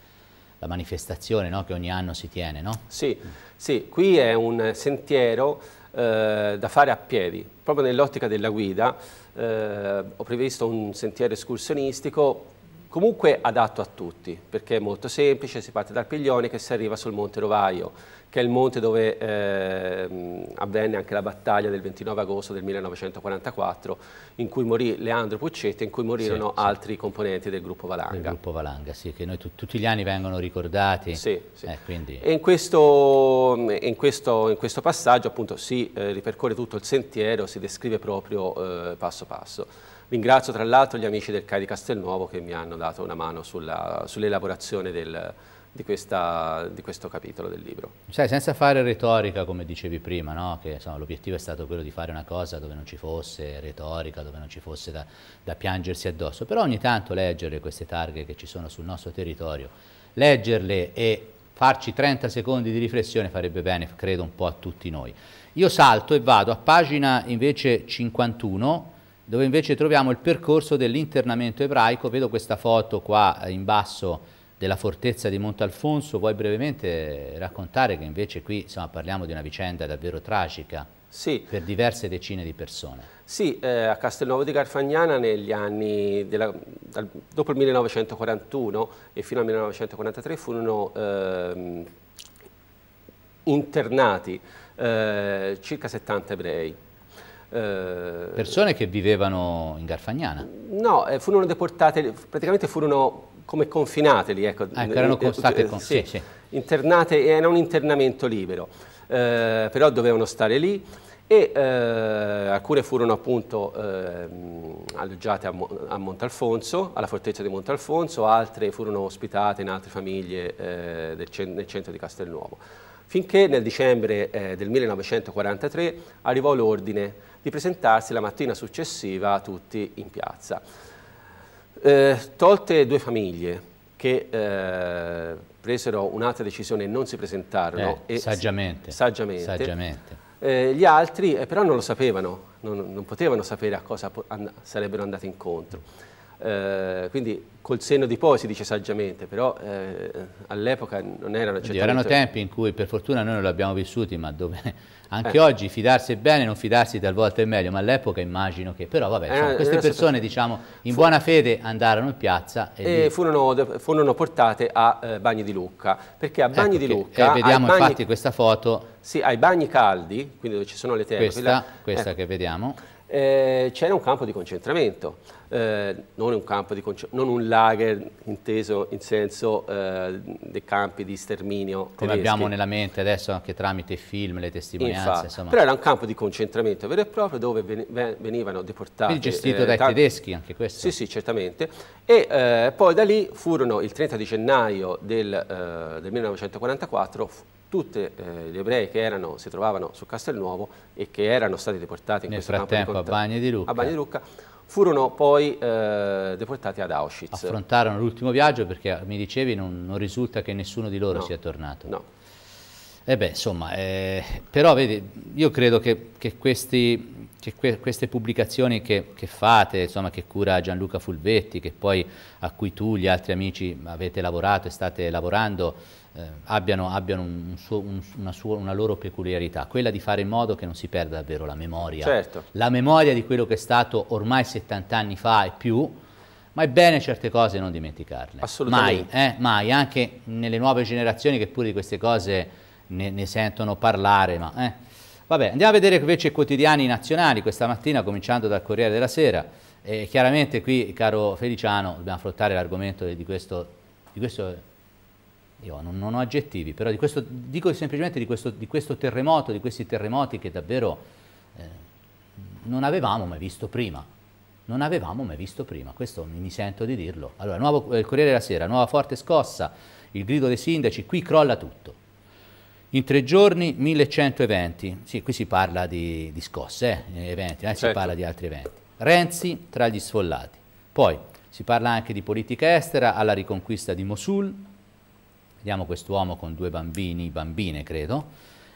la manifestazione no? che ogni anno si tiene, no? Sì, sì qui è un sentiero eh, da fare a piedi, proprio nell'ottica della guida. Eh, ho previsto un sentiero escursionistico Comunque adatto a tutti, perché è molto semplice, si parte dal Piglione che si arriva sul Monte Rovaio, che è il monte dove eh, avvenne anche la battaglia del 29 agosto del 1944, in cui morì Leandro Puccetti e in cui morirono sì, altri componenti del gruppo Valanga. Del gruppo Valanga, sì, che noi tutti gli anni vengono ricordati. Sì, sì. Eh, quindi... E in questo, in, questo, in questo, passaggio appunto si eh, ripercorre tutto il sentiero, si descrive proprio eh, passo passo. Ringrazio tra l'altro gli amici del CAI di Castelnuovo che mi hanno dato una mano sull'elaborazione sull di, di, questo capitolo del libro. Sai, senza fare retorica come dicevi prima, no? che l'obiettivo è stato quello di fare una cosa dove non ci fosse retorica, dove non ci fosse da, da piangersi addosso, però ogni tanto leggere queste targhe che ci sono sul nostro territorio, leggerle e farci 30 secondi di riflessione farebbe bene, credo, un po' a tutti noi. Io salto e vado a pagina invece 51 dove invece troviamo il percorso dell'internamento ebraico. Vedo questa foto qua in basso della fortezza di Monte Alfonso. vuoi brevemente raccontare che invece qui insomma, parliamo di una vicenda davvero tragica sì. per diverse decine di persone? Sì, eh, a Castelnuovo di Garfagnana negli anni, della, dal, dopo il 1941 e fino al 1943 furono eh, internati eh, circa 70 ebrei eh, Persone che vivevano in Garfagnana? No, eh, furono deportate, praticamente furono come confinate lì. Ecco, ah, ecco, erano eh, state con... sì, sì. internate, era un internamento libero, eh, però dovevano stare lì e eh, alcune furono appunto ehm, alloggiate a, Mo a, Montalfonso, alla fortezza di Montalfonso, altre furono ospitate in altre famiglie cent nel centro di Castelnuovo finché nel dicembre eh, del 1943 arrivò l'ordine di presentarsi la mattina successiva tutti in piazza. Eh, tolte due famiglie che eh, presero un'altra decisione e non si presentarono. Eh, saggiamente. saggiamente. saggiamente. Eh, gli altri eh, però non lo sapevano, non, non potevano sapere a cosa and sarebbero andati incontro. Eh, quindi col senno di poi si dice saggiamente, però eh, all'epoca non erano certamente... Erano tempi in cui per fortuna noi non l'abbiamo vissuti, ma dove anche eh. oggi fidarsi è bene, non fidarsi talvolta è meglio, ma all'epoca immagino che... Però vabbè, cioè, queste persone diciamo in fu... buona fede andarono in piazza e, e furono, furono, portate a eh, Bagni di Lucca, perché a ecco Bagni ecco di che, Lucca... Eh, vediamo bagni... infatti questa foto... Sì, ai bagni caldi, quindi dove ci sono le terre. Questa, quella... questa ecco. che vediamo eh, c'era un campo di concentramento, eh, non, un campo di conce non, un lager inteso in senso eh, dei campi di sterminio Come tedeschi. abbiamo nella mente adesso anche tramite film, le testimonianze. Infatti, però era un campo di concentramento vero e proprio dove venivano deportati. Quindi gestito dai eh, tedeschi anche questo? Sì, sì, certamente. E eh, poi da lì furono il 30 di gennaio del, eh, del 1944 tutti eh, gli ebrei che erano, si trovavano su Castelnuovo e che erano stati deportati in Nel questo frattempo campo di a Bagni di Lucca, Bagni di Lucca furono poi eh, deportati ad Auschwitz. Affrontarono l'ultimo viaggio perché mi dicevi non, non, risulta che nessuno di loro no, sia tornato. No. E eh beh, insomma, eh, però vedi, io credo che, che, questi, che que queste pubblicazioni che, che, fate, insomma, che cura Gianluca Fulvetti, che poi a cui tu, gli altri amici avete lavorato e state lavorando, eh, abbiano, abbiano un suo, un, una, sua, una, loro peculiarità, quella di fare in modo che non si perda davvero la memoria. Certo. La memoria di quello che è stato ormai 70 anni fa e più, ma è bene certe cose non dimenticarle. Assolutamente. Mai, eh, mai, anche nelle nuove generazioni che pure di queste cose ne, ne sentono parlare, ma... Eh. Vabbè, andiamo a vedere invece i quotidiani nazionali questa mattina, cominciando dal Corriere della Sera. e chiaramente qui, caro Feliciano, dobbiamo affrontare l'argomento di questo, di questo io non, non ho aggettivi, però di questo, dico semplicemente di questo, di questo, terremoto, di questi terremoti che davvero eh, non avevamo mai visto prima. Non avevamo mai visto prima, questo mi sento di dirlo. Allora, nuovo, il eh, Corriere della Sera, nuova forte scossa, il grido dei sindaci, qui crolla tutto. In tre giorni 1100 eventi, sì, qui si parla di, di scosse, eh, eventi, eh, certo. si parla di altri eventi. Renzi tra gli sfollati. Poi si parla anche di politica estera, alla riconquista di Mosul, vediamo quest'uomo con due bambini, bambine credo,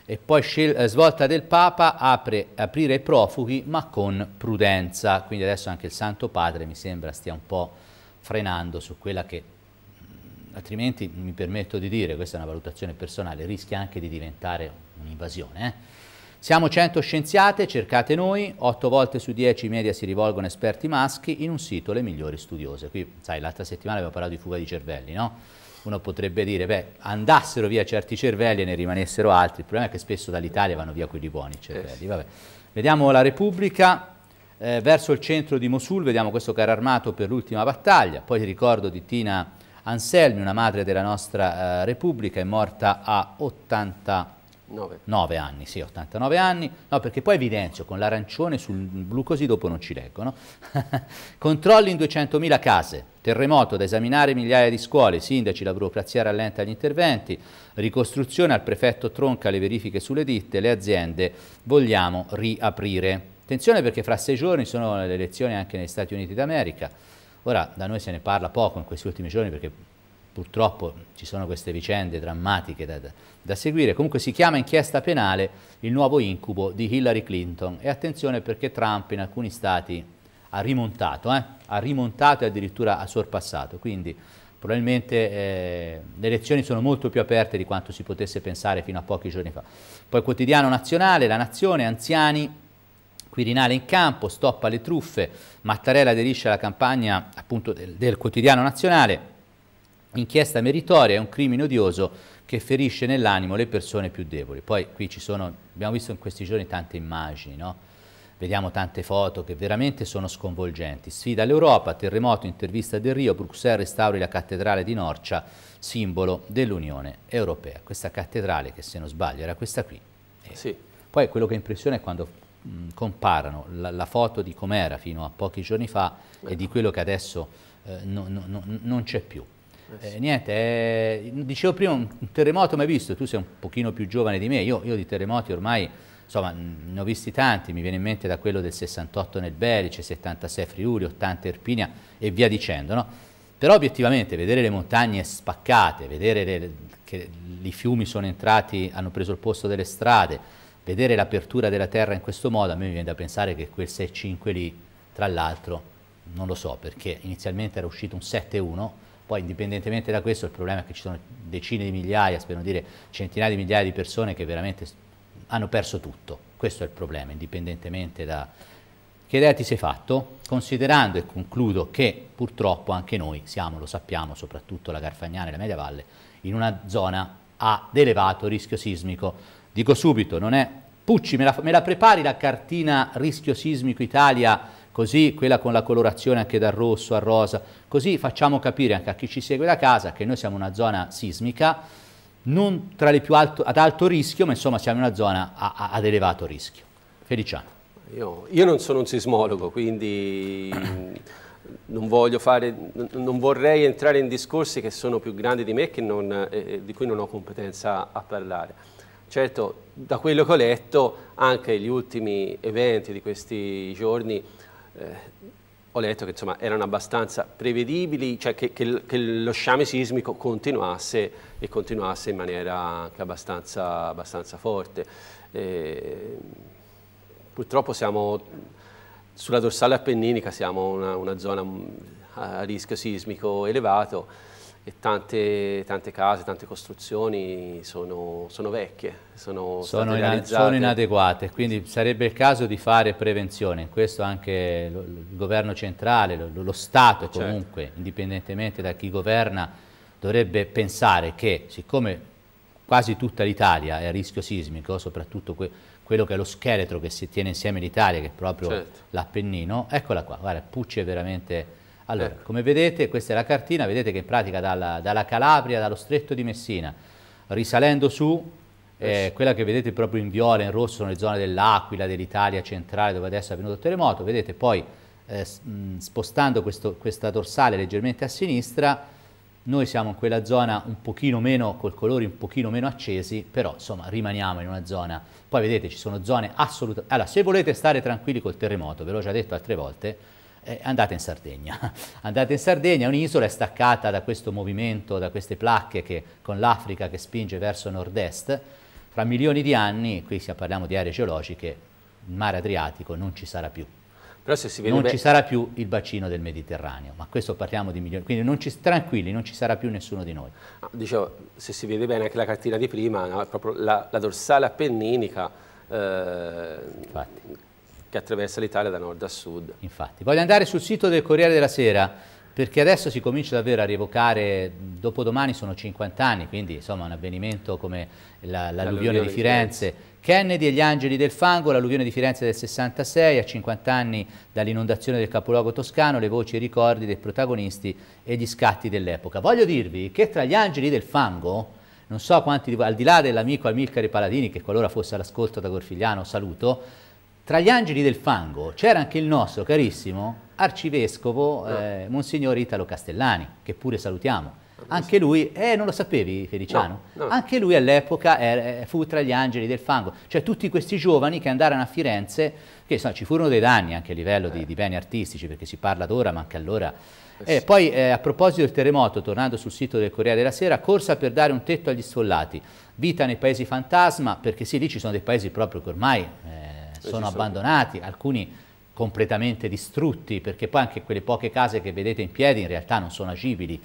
e poi eh, svolta del Papa, apre, aprire ai profughi ma con prudenza, quindi adesso anche il Santo Padre mi sembra stia un po' frenando su quella che mm, altrimenti mi permetto di dire, questa è una valutazione personale, rischia anche di diventare un'invasione. Eh? Siamo 100 scienziate, cercate noi, 8 volte su 10 i media si rivolgono esperti maschi in un sito le migliori studiose. Qui, sai, l'altra settimana abbiamo parlato di fuga di cervelli, no? uno potrebbe dire, beh, andassero via certi cervelli e ne rimanessero altri, il problema è che spesso dall'Italia vanno via quelli buoni eh, cervelli. Vabbè. Vediamo la Repubblica, eh, verso il centro di Mosul, vediamo questo carro armato per l'ultima battaglia, poi ricordo di Tina Anselmi, una madre della nostra eh, Repubblica, è morta a 80 anni 9 anni, sì, 89 anni, no, perché poi evidenzio con l'arancione sul blu così dopo non ci leggo, no? Controlli in 200.000 case, terremoto da esaminare migliaia di scuole, sindaci, la burocrazia rallenta gli interventi, ricostruzione al prefetto tronca le verifiche sulle ditte, le aziende, vogliamo riaprire. Attenzione perché fra sei giorni sono le elezioni anche negli Stati Uniti d'America, ora da noi se ne parla poco in questi ultimi giorni perché purtroppo ci sono queste vicende drammatiche da, da, seguire, comunque si chiama inchiesta penale il nuovo incubo di Hillary Clinton e attenzione perché Trump in alcuni stati ha rimontato, eh? ha rimontato e addirittura ha sorpassato, quindi probabilmente eh, le elezioni sono molto più aperte di quanto si potesse pensare fino a pochi giorni fa. Poi quotidiano nazionale, la nazione, anziani, Quirinale in campo, stop alle truffe, Mattarella aderisce alla campagna appunto, del, del quotidiano nazionale, Inchiesta meritoria è un crimine odioso che ferisce nell'animo le persone più deboli. Poi qui ci sono, abbiamo visto in questi giorni tante immagini, no? vediamo tante foto che veramente sono sconvolgenti. Sfida all'Europa, terremoto, intervista del Rio, Bruxelles restauri la cattedrale di Norcia, simbolo dell'Unione Europea. Questa cattedrale che se non sbaglio era questa qui. Eh, sì. Poi quello che impressiona è quando mh, mm, comparano la, la, foto di com'era fino a pochi giorni fa Beh. e di ecco. quello che adesso eh, no, no, no, non c'è più. Eh, niente, eh, dicevo prima, un terremoto mai visto, tu sei un pochino più giovane di me, io, io di terremoti ormai, insomma, ne ho visti tanti, mi viene in mente da quello del 68 nel Belice, 76 Friuli, 80 Erpinia e via dicendo, no? Però obiettivamente vedere le montagne spaccate, vedere le, che i fiumi sono entrati, hanno preso il posto delle strade, vedere l'apertura della terra in questo modo, a me mi viene da pensare che quel 6-5 lì, tra l'altro, non lo so perché inizialmente era uscito un 7-1, poi indipendentemente da questo il problema è che ci sono decine di migliaia, spero dire centinaia di migliaia di persone che veramente hanno perso tutto. Questo è il problema, indipendentemente da che idea ti sei fatto, considerando e concludo che purtroppo anche noi siamo, lo sappiamo, soprattutto la Garfagnana e la Media Valle, in una zona ad elevato rischio sismico. Dico subito, non è Pucci, me la, me la prepari la cartina rischio sismico Italia così quella con la colorazione anche dal rosso al rosa, così facciamo capire anche a chi ci segue da casa che noi siamo una zona sismica, non tra le più alto, ad alto rischio, ma insomma siamo una zona a, a, ad elevato rischio. Feliciano. Io, io, non sono un sismologo, quindi non, fare, non, vorrei entrare in discorsi che sono più grandi di me e eh, eh, di cui non ho competenza a parlare. Certo, da quello che ho letto, anche gli ultimi eventi di questi giorni eh, ho letto che insomma, erano abbastanza prevedibili, cioè che, che, che, lo sciame sismico continuasse e continuasse in maniera anche abbastanza, abbastanza forte. E, eh, purtroppo siamo sulla dorsale appenninica, siamo una, una zona mm, a rischio sismico elevato, e tante, tante, case, tante costruzioni sono, sono vecchie, sono, sono, ina sono, inadeguate, quindi sarebbe il caso di fare prevenzione, in questo anche lo, il governo centrale, lo, lo Stato certo. comunque, certo. indipendentemente da chi governa, dovrebbe pensare che siccome quasi tutta l'Italia è a rischio sismico, soprattutto que quello che è lo scheletro che si tiene insieme l'Italia, che è proprio certo. l'Appennino, eccola qua, guarda, Pucci è veramente allora, ecco. come vedete, questa è la cartina, vedete che in pratica dalla, dalla Calabria, dallo stretto di Messina, risalendo su, eh, quella che vedete proprio in viola, in rosso, sono le zone dell'Aquila, dell'Italia centrale, dove adesso è avvenuto il terremoto, vedete poi eh, mm, spostando questo, questa dorsale leggermente a sinistra, noi siamo in quella zona un pochino meno, col colori un pochino meno accesi, però insomma rimaniamo in una zona. Poi vedete ci sono zone assolutamente... Allora, se volete stare tranquilli col terremoto, ve l'ho già detto altre volte, eh, andate in Sardegna. Andate in Sardegna, un'isola è staccata da questo movimento, da queste placche che, con l'Africa che spinge verso nord-est. Fra milioni di anni, qui parliamo di aree geologiche, il mare Adriatico non ci sarà più. non ci sarà più il bacino del Mediterraneo, ma questo parliamo di milioni, quindi non ci, tranquilli, non ci sarà più nessuno di noi. Ah, dicevo, se si vede bene anche la cartina di prima, no? proprio la, la dorsale appenninica, eh, che attraversa l'Italia da nord a sud. Infatti, voglio andare sul sito del Corriere della Sera, perché adesso si comincia davvero a rievocare, dopodomani sono 50 anni, quindi insomma un avvenimento come l'alluvione la, di, di Firenze. Kennedy e gli angeli del fango, l'alluvione di Firenze del 66, a 50 anni dall'inondazione del capoluogo toscano, le voci e i ricordi dei protagonisti e gli scatti dell'epoca. Voglio dirvi che tra gli angeli del fango, non so quanti, al di là dell'amico Amilcare Paladini, che qualora fosse all'ascolto da Gorfigliano, saluto, tra gli angeli del fango c'era anche il nostro carissimo arcivescovo ah. eh, Monsignor Italo Castellani, che pure salutiamo. Ah, anche lui, eh, non lo sapevi Feliciano? No, no. Anche lui all'epoca eh, fu tra gli angeli del fango. Cioè tutti questi giovani che andarono a Firenze, che insomma, ci furono dei danni anche a livello di, eh. di beni artistici, perché si parla d'ora, ma anche allora eh, eh poi eh, a proposito del terremoto, tornando sul sito del Corriere della Sera, corsa per dare un tetto agli sfollati, vita nei paesi fantasma, perché sì, lì ci sono dei paesi proprio che ormai eh, sono abbandonati, alcuni completamente distrutti, perché poi anche quelle poche case che vedete in piedi in realtà non sono agibili.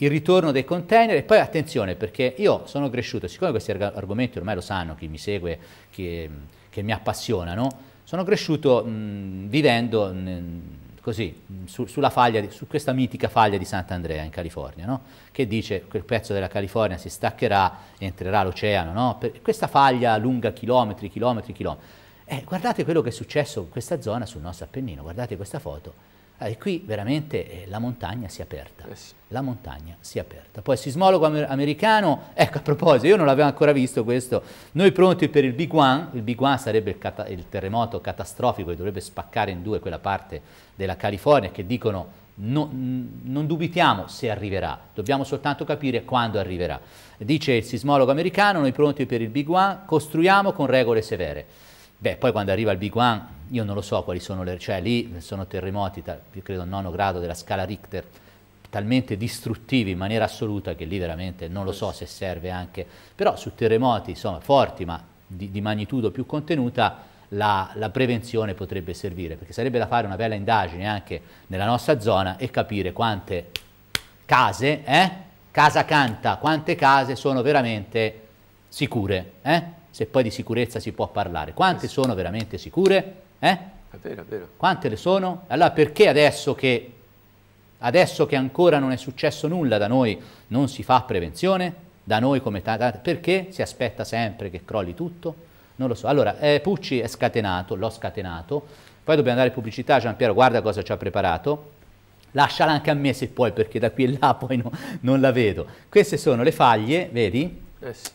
Il ritorno dei container e poi attenzione perché io sono cresciuto, siccome questi arg argomenti ormai lo sanno chi mi segue, chi, che mi appassionano, sono cresciuto mh, vivendo mh, così, su, di, su, questa mitica faglia di Sant'Andrea in California, no? che dice quel pezzo della California si staccherà e entrerà l'oceano. No? Questa faglia lunga chilometri, chilometri, chilometri. Eh, guardate quello che è successo in questa zona sul nostro Appennino, guardate questa foto. Eh, qui veramente eh, la montagna si è aperta, eh sì. la montagna si è aperta. Poi il sismologo amer americano, ecco a proposito, io non l'avevo ancora visto questo, noi pronti per il Big One, il Big One sarebbe il, cata il terremoto catastrofico che dovrebbe spaccare in due quella parte della California che dicono no, non dubitiamo se arriverà, dobbiamo soltanto capire quando arriverà. Dice il sismologo americano, noi pronti per il Big One, costruiamo con regole severe. Beh, poi quando arriva il Big One, io non lo so quali sono le... cioè lì sono terremoti, credo al nono grado della scala Richter, talmente distruttivi in maniera assoluta che lì veramente non lo so se serve anche... Però su terremoti, insomma, forti ma di, di magnitudo più contenuta, la, la, prevenzione potrebbe servire, perché sarebbe da fare una bella indagine anche nella nostra zona e capire quante case, eh? casa canta, quante case sono veramente sicure. Eh? se poi di sicurezza si può parlare. Quante sono veramente sicure? Eh? È vero, è vero. Quante le sono? Allora perché adesso che, adesso che ancora non è successo nulla da noi non si fa prevenzione? Da noi come tante... Perché si aspetta sempre che crolli tutto? Non lo so. Allora, eh, Pucci è scatenato, l'ho scatenato. Poi dobbiamo andare in pubblicità, Giampiero, guarda cosa ci ha preparato. Lasciala anche a me se puoi, perché da qui e là poi no, non la vedo. Queste sono le faglie, vedi? Eh sì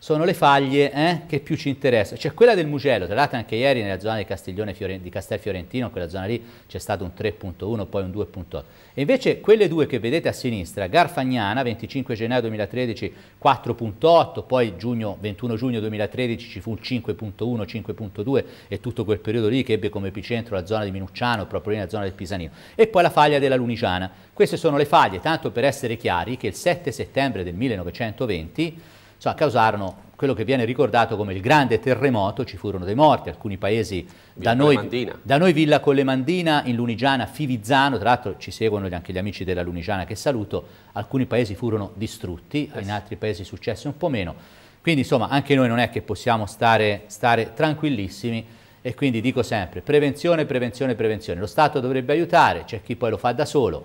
sono le faglie eh, che più ci interessano. C'è quella del Mugello, tra l'altro anche ieri nella zona di, Castiglione, Fiore, di Castel Fiorentino, quella zona lì c'è stato un 3.1, poi un 2.8. E invece quelle due che vedete a sinistra, Garfagnana, 25 gennaio 2013, 4.8, poi giugno, 21 giugno 2013 ci fu un 5.1, 5.2 e tutto quel periodo lì che ebbe come epicentro la zona di Minucciano, proprio lì nella zona del Pisanino. E poi la faglia della Lunigiana. Queste sono le faglie, tanto per essere chiari, che il 7 settembre del 1920 insomma, causarono quello che viene ricordato come il grande terremoto, ci furono dei morti, alcuni paesi, da noi, da noi, Villa Collemandina, in Lunigiana, Fivizzano, tra l'altro ci seguono anche gli amici della Lunigiana che saluto, alcuni paesi furono distrutti, yes. in altri paesi successe un po' meno, quindi insomma anche noi non è che possiamo stare, stare tranquillissimi e quindi dico sempre prevenzione, prevenzione, prevenzione, lo Stato dovrebbe aiutare, c'è chi poi lo fa da solo,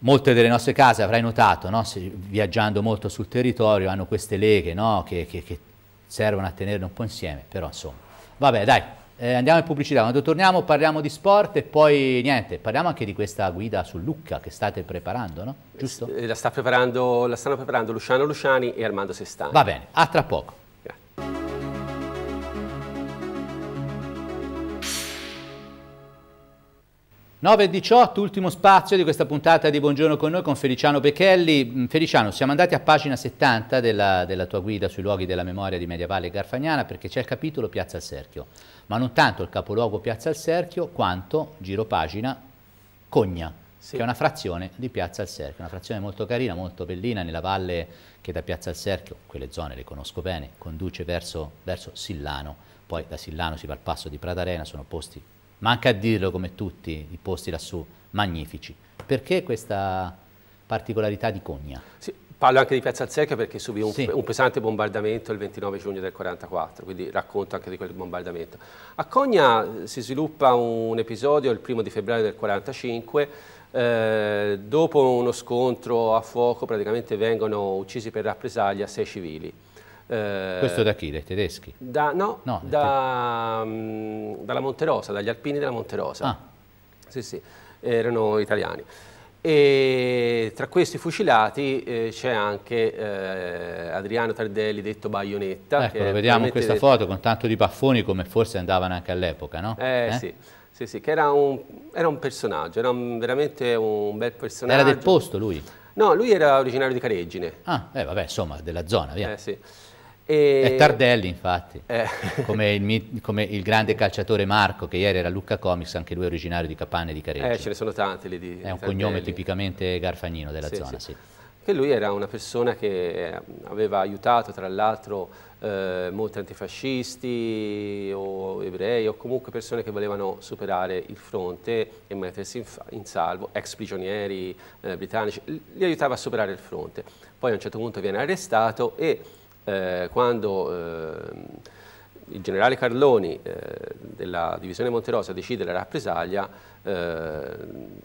Molte delle nostre case, avrai notato, no? Se, viaggiando molto sul territorio, hanno queste leghe no? che, che, che, servono a tenerle un po' insieme, però insomma. Vabbè, dai, eh, andiamo in pubblicità. Quando torniamo parliamo di sport e poi niente, parliamo anche di questa guida su Lucca che state preparando, no? Giusto? Eh, eh, la, sta preparando, la stanno preparando Luciano Luciani e Armando Sestani. Va bene, a tra poco. 9 e 18, ultimo spazio di questa puntata di Buongiorno con noi con Feliciano Pechelli. Mm, Feliciano, siamo andati a pagina 70 della, della tua guida sui luoghi della memoria di Mediavalle e Garfagnana perché c'è il capitolo Piazza al Serchio, ma non tanto il capoluogo Piazza al Serchio quanto, giro pagina, Cogna, sì. che è una frazione di Piazza al Serchio, una frazione molto carina, molto bellina nella valle che da Piazza al Serchio, quelle zone le conosco bene, conduce verso, verso Sillano, poi da Sillano si va al passo di Pradarena, sono posti manca a dirlo come tutti i posti lassù, magnifici. Perché questa particolarità di Cogna? Sì, parlo anche di Piazza Secca perché subì un, sì. un, pesante bombardamento il 29 giugno del 1944, quindi racconto anche di quel bombardamento. A Cogna eh, si sviluppa un episodio il primo di febbraio del 1945, eh, dopo uno scontro a fuoco praticamente vengono uccisi per rappresaglia sei civili. Eh, Questo da chi? Dai tedeschi? Da, no, no da, um, dalla Monterosa, dagli alpini della Monterosa. Ah. Sì, sì, erano italiani. E tra questi fucilati eh, c'è anche eh, Adriano Tardelli, detto Baionetta. Ecco, lo vediamo in questa foto con tanto di baffoni come forse andavano anche all'epoca, no? Eh, eh, sì. Sì, sì, che era un, era un personaggio, era un, veramente un bel personaggio. Era del posto lui? No, lui era originario di Careggine. Ah, eh, vabbè, insomma, della zona, via. Eh, sì. E... È Tardelli infatti, eh. come, il, come, il, grande calciatore Marco che ieri era Lucca Comics, anche lui originario di Capanne di Careggio. Eh, ce ne sono tanti lì di È un Tardelli. cognome tipicamente garfagnino della sì, zona, sì. sì. Che lui era una persona che aveva aiutato tra l'altro eh, molti antifascisti o ebrei o comunque persone che volevano superare il fronte e mettersi in, in salvo, ex prigionieri eh, britannici, li aiutava a superare il fronte. Poi a un certo punto viene arrestato e eh, quando eh, il generale Carloni eh, della divisione Monterosa decide la rappresaglia, eh,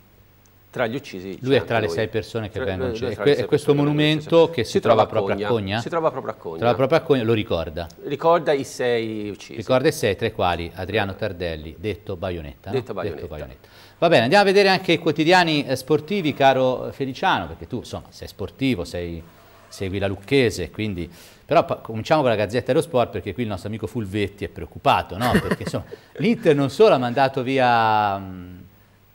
tra gli uccisi... Lui è tra le sei persone che tra, vengono uccise. E, e questo monumento che si, si trova, trova proprio a Cogna? Si trova proprio a Cogna. Trova proprio a Cogna, lo ricorda? Ricorda i sei uccisi. Ricorda i sei, tra i quali Adriano Tardelli, detto Baionetta. Detto, no? baionetta. detto baionetta. Va bene, andiamo a vedere anche i quotidiani eh, sportivi, caro Feliciano, perché tu insomma sei sportivo, sei segui la Lucchese, quindi... Però cominciamo con la Gazzetta Aerosport perché qui il nostro amico Fulvetti è preoccupato, no? Perché insomma, l'Inter non solo ha mandato via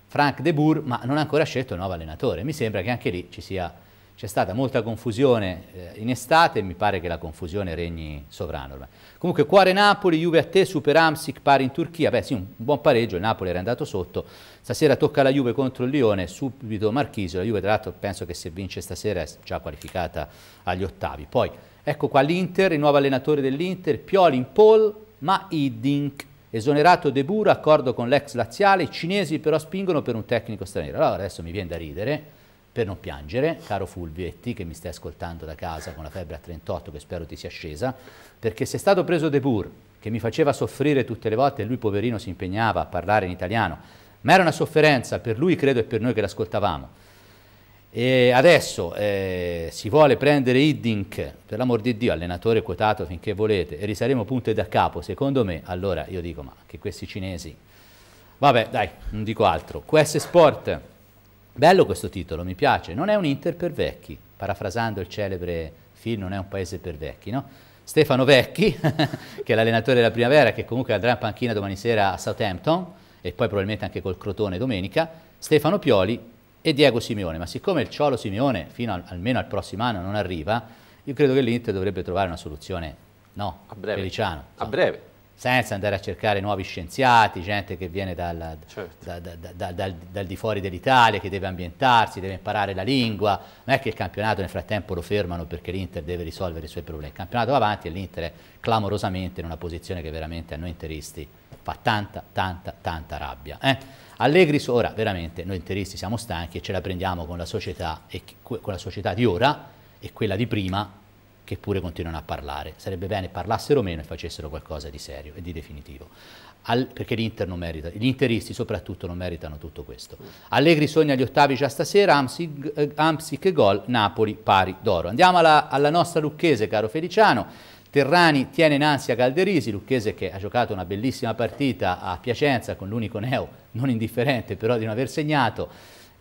Frank De Boer, ma non ha ancora scelto il nuovo allenatore. Mi sembra che anche lì ci sia c'è stata molta confusione eh, in estate e mi pare che la confusione regni sovrano ormai. Comunque cuore Napoli, Juve a te, Super Amsic pari in Turchia. Beh sì, un buon pareggio, il Napoli era andato sotto. Stasera tocca la Juve contro il Lione, subito Marchisio. La Juve tra l'altro penso che se vince stasera è già qualificata agli ottavi. Poi ecco qua l'Inter, il nuovo allenatore dell'Inter, Pioli in pole, ma Iddink esonerato De Bura, accordo con l'ex laziale, i cinesi però spingono per un tecnico straniero. Allora adesso mi viene da ridere, per non piangere, caro Fulvietti, che mi stai ascoltando da casa con la febbre a 38 che spero ti sia scesa, perché se è stato preso De Boer, che mi faceva soffrire tutte le volte e lui poverino si impegnava a parlare in italiano, ma era una sofferenza per lui credo e per noi che l'ascoltavamo. E adesso eh, si vuole prendere Iddink, per l'amor di Dio, allenatore quotato finché volete, e risaremo punte da capo, secondo me, allora io dico ma che questi cinesi... Vabbè dai, non dico altro. QS Sport Bello questo titolo, mi piace. Non è un Inter per vecchi, parafrasando il celebre film Non è un paese per vecchi, no? Stefano Vecchi, che è l'allenatore della primavera, che comunque andrà in panchina domani sera a Southampton e poi probabilmente anche col Crotone domenica, Stefano Pioli e Diego Simeone. Ma siccome il Ciolo Simeone fino al, almeno al prossimo anno non arriva, io credo che l'Inter dovrebbe trovare una soluzione, no, a breve. Feliciano. So. A breve senza andare a cercare nuovi scienziati, gente che viene dal, certo. da, da, da, dal di fuori dell'Italia, che deve ambientarsi, deve imparare la lingua. Non è che il campionato nel frattempo lo fermano perché l'Inter deve risolvere i suoi problemi. Il campionato va avanti e l'Inter è clamorosamente in una posizione che veramente a noi interisti fa tanta, tanta, tanta rabbia. Eh? Allegri, ora veramente noi interisti siamo stanchi e ce la prendiamo con la società, e, con la società di ora e quella di prima che pure continuano a parlare. Sarebbe bene parlassero meno e facessero qualcosa di serio e di definitivo. Al, perché l'Inter non merita, gli interisti soprattutto non meritano tutto questo. Allegri sogna gli ottavi già stasera, Amsic, eh, Amsic gol, Napoli pari d'oro. Andiamo alla, alla nostra lucchese, caro Feliciano. Terrani tiene in ansia Calderisi, Lucchese che ha giocato una bellissima partita a Piacenza con l'unico neo non indifferente però di non aver segnato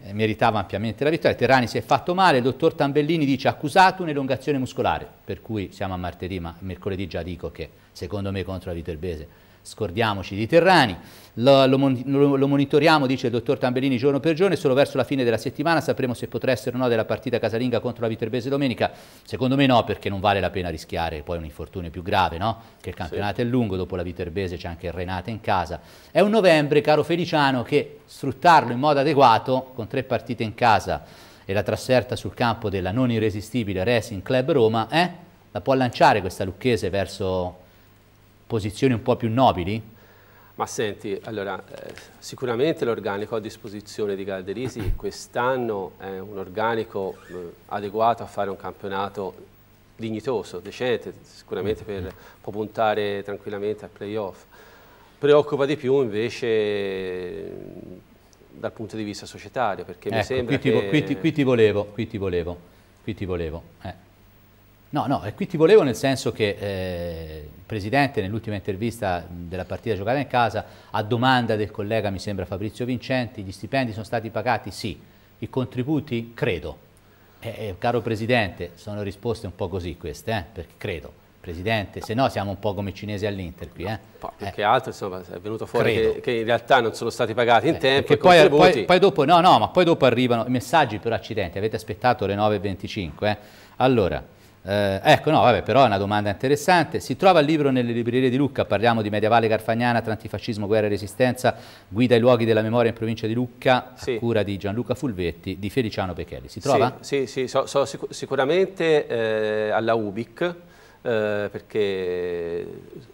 eh, meritava ampiamente la vittoria, Terrani si è fatto male, il dottor Tambellini dice accusato un'elongazione muscolare, per cui siamo a martedì, ma mercoledì già dico che secondo me contro la Viterbese scordiamoci di Terrani, lo, lo, lo, monitoriamo, dice il dottor Tambellini, giorno per giorno e solo verso la fine della settimana sapremo se potrà essere o no della partita casalinga contro la Viterbese domenica. Secondo me no, perché non vale la pena rischiare poi un infortunio più grave, no? Che il campionato sì. è lungo, dopo la Viterbese c'è anche il Renate in casa. È un novembre, caro Feliciano, che sfruttarlo in modo adeguato, con tre partite in casa e la trasferta sul campo della non irresistibile Racing Club Roma, eh? La può lanciare questa lucchese verso posizioni un po' più nobili? Ma senti, allora, eh, sicuramente l'organico a disposizione di Galderisi quest'anno è un organico eh, adeguato a fare un campionato dignitoso, decente, sicuramente mm. per, può puntare tranquillamente al playoff. Preoccupa di più invece mm, dal punto di vista societario, perché ecco, mi sembra qui ti, che... Qui ti, qui ti volevo, qui ti volevo, qui ti volevo. Eh. No, no, e qui ti volevo nel senso che eh, il Presidente nell'ultima intervista della partita giocata in casa, a domanda del collega, mi sembra Fabrizio Vincenti, gli stipendi sono stati pagati? Sì. I contributi? Credo. Eh, caro Presidente, sono risposte un po' così queste, eh? perché credo. Presidente, se no siamo un po' come i cinesi all'Inter qui. Eh? No, più eh. che altro insomma, è venuto fuori che, che, in realtà non sono stati pagati in eh, tempo e poi, poi, poi, dopo, no, no, ma poi dopo arrivano i messaggi per accidenti, avete aspettato le 9.25. eh. Allora, eh, ecco, no, vabbè, però è una domanda interessante. Si trova il libro nelle librerie di Lucca, parliamo di Medievale Carfagnana, tra antifascismo, guerra e resistenza, guida ai luoghi della memoria in provincia di Lucca, sì. a cura di Gianluca Fulvetti, di Feliciano Pechelli. Si trova? Sì, sì, sì so, so sic sicuramente eh, alla Ubic, eh, perché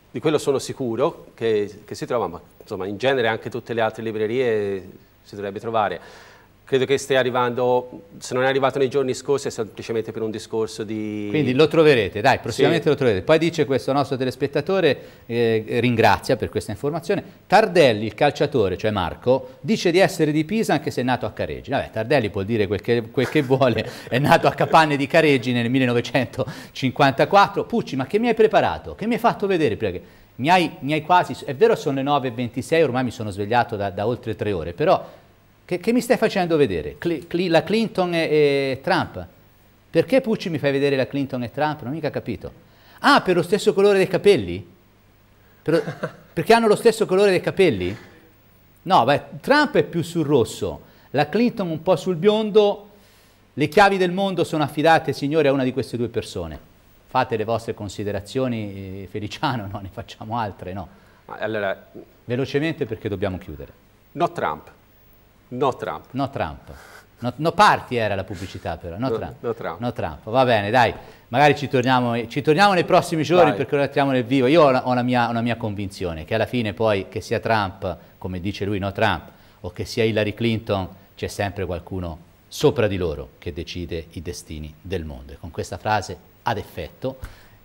di quello sono sicuro che, che si trova, ma insomma in genere anche tutte le altre librerie si dovrebbe trovare credo che stia arrivando, se non è arrivato nei giorni scorsi è semplicemente per un discorso di... Quindi lo troverete, dai, prossimamente sì. lo troverete. Poi dice questo nostro telespettatore, eh, ringrazia per questa informazione, Tardelli, il calciatore, cioè Marco, dice di essere di Pisa anche se è nato a Careggi. Vabbè, Tardelli può dire quel che, quel che vuole, è nato a Capanne di Careggi nel 1954. Pucci, ma che mi hai preparato? Che mi hai fatto vedere? Perché mi hai, mi hai quasi... È vero sono le 9.26, ormai mi sono svegliato da, da oltre tre ore, però che, che mi stai facendo vedere? Cli, cli, la Clinton e, e, Trump. Perché Pucci mi fai vedere la Clinton e Trump? Non ho mica capito. Ah, per lo stesso colore dei capelli? Per, perché hanno lo stesso colore dei capelli? No, beh, Trump è più sul rosso, la Clinton un po' sul biondo, le chiavi del mondo sono affidate, signore, a una di queste due persone. Fate le vostre considerazioni, eh, Feliciano, no, ne facciamo altre, no. Allora, Velocemente perché dobbiamo chiudere. No Trump. No Trump. No Trump. No, no party era la pubblicità però, no, no, Trump. no, Trump. no Trump. Va bene, dai, magari ci torniamo, ci torniamo nei prossimi giorni Vai. perché lo trattiamo nel vivo. Io ho, una, ho una, mia, una mia convinzione che alla fine poi che sia Trump, come dice lui, no Trump, o che sia Hillary Clinton, c'è sempre qualcuno sopra di loro che decide i destini del mondo. E con questa frase ad effetto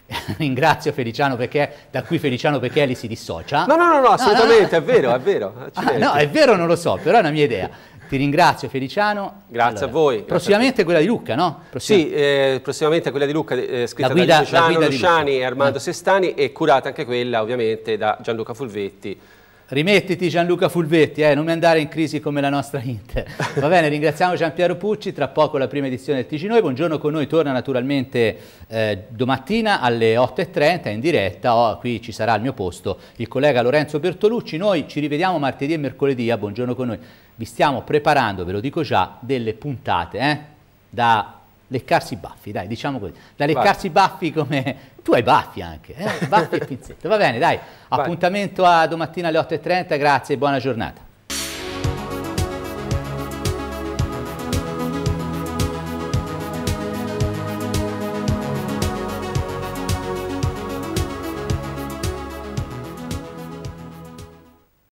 Ringrazio Feliciano perché, da cui Feliciano Pechelli si dissocia. No, no, no, no assolutamente, no, no, è vero, è vero. Ah, no, è vero, non lo so, però è una mia idea. Ti ringrazio Feliciano. Grazie allora, a voi. Prossimamente a quella di Lucca, no? Prossima. Sì, eh, prossimamente quella di Lucca, eh, scritta guida, da Luciano Luciani e Armando eh. Sestani e curata anche quella ovviamente da Gianluca Fulvetti Rimettiti Gianluca Fulvetti, eh, non mi andare in crisi come la nostra Inter. Va bene, ringraziamo Giampiero Pucci, tra poco la prima edizione del TG Noi. Buongiorno con noi, torna naturalmente eh, domattina alle 8.30 in diretta, oh, qui ci sarà al mio posto il collega Lorenzo Bertolucci. Noi ci rivediamo martedì e mercoledì a eh, Buongiorno con noi. Vi stiamo preparando, ve lo dico già, delle puntate eh, da leccarsi i baffi, dai, diciamo così. Da leccarsi i baffi come... Tu hai baffi anche, eh? baffi e pinzette. Va bene, dai, Vai. appuntamento a domattina alle 8.30, grazie e buona giornata.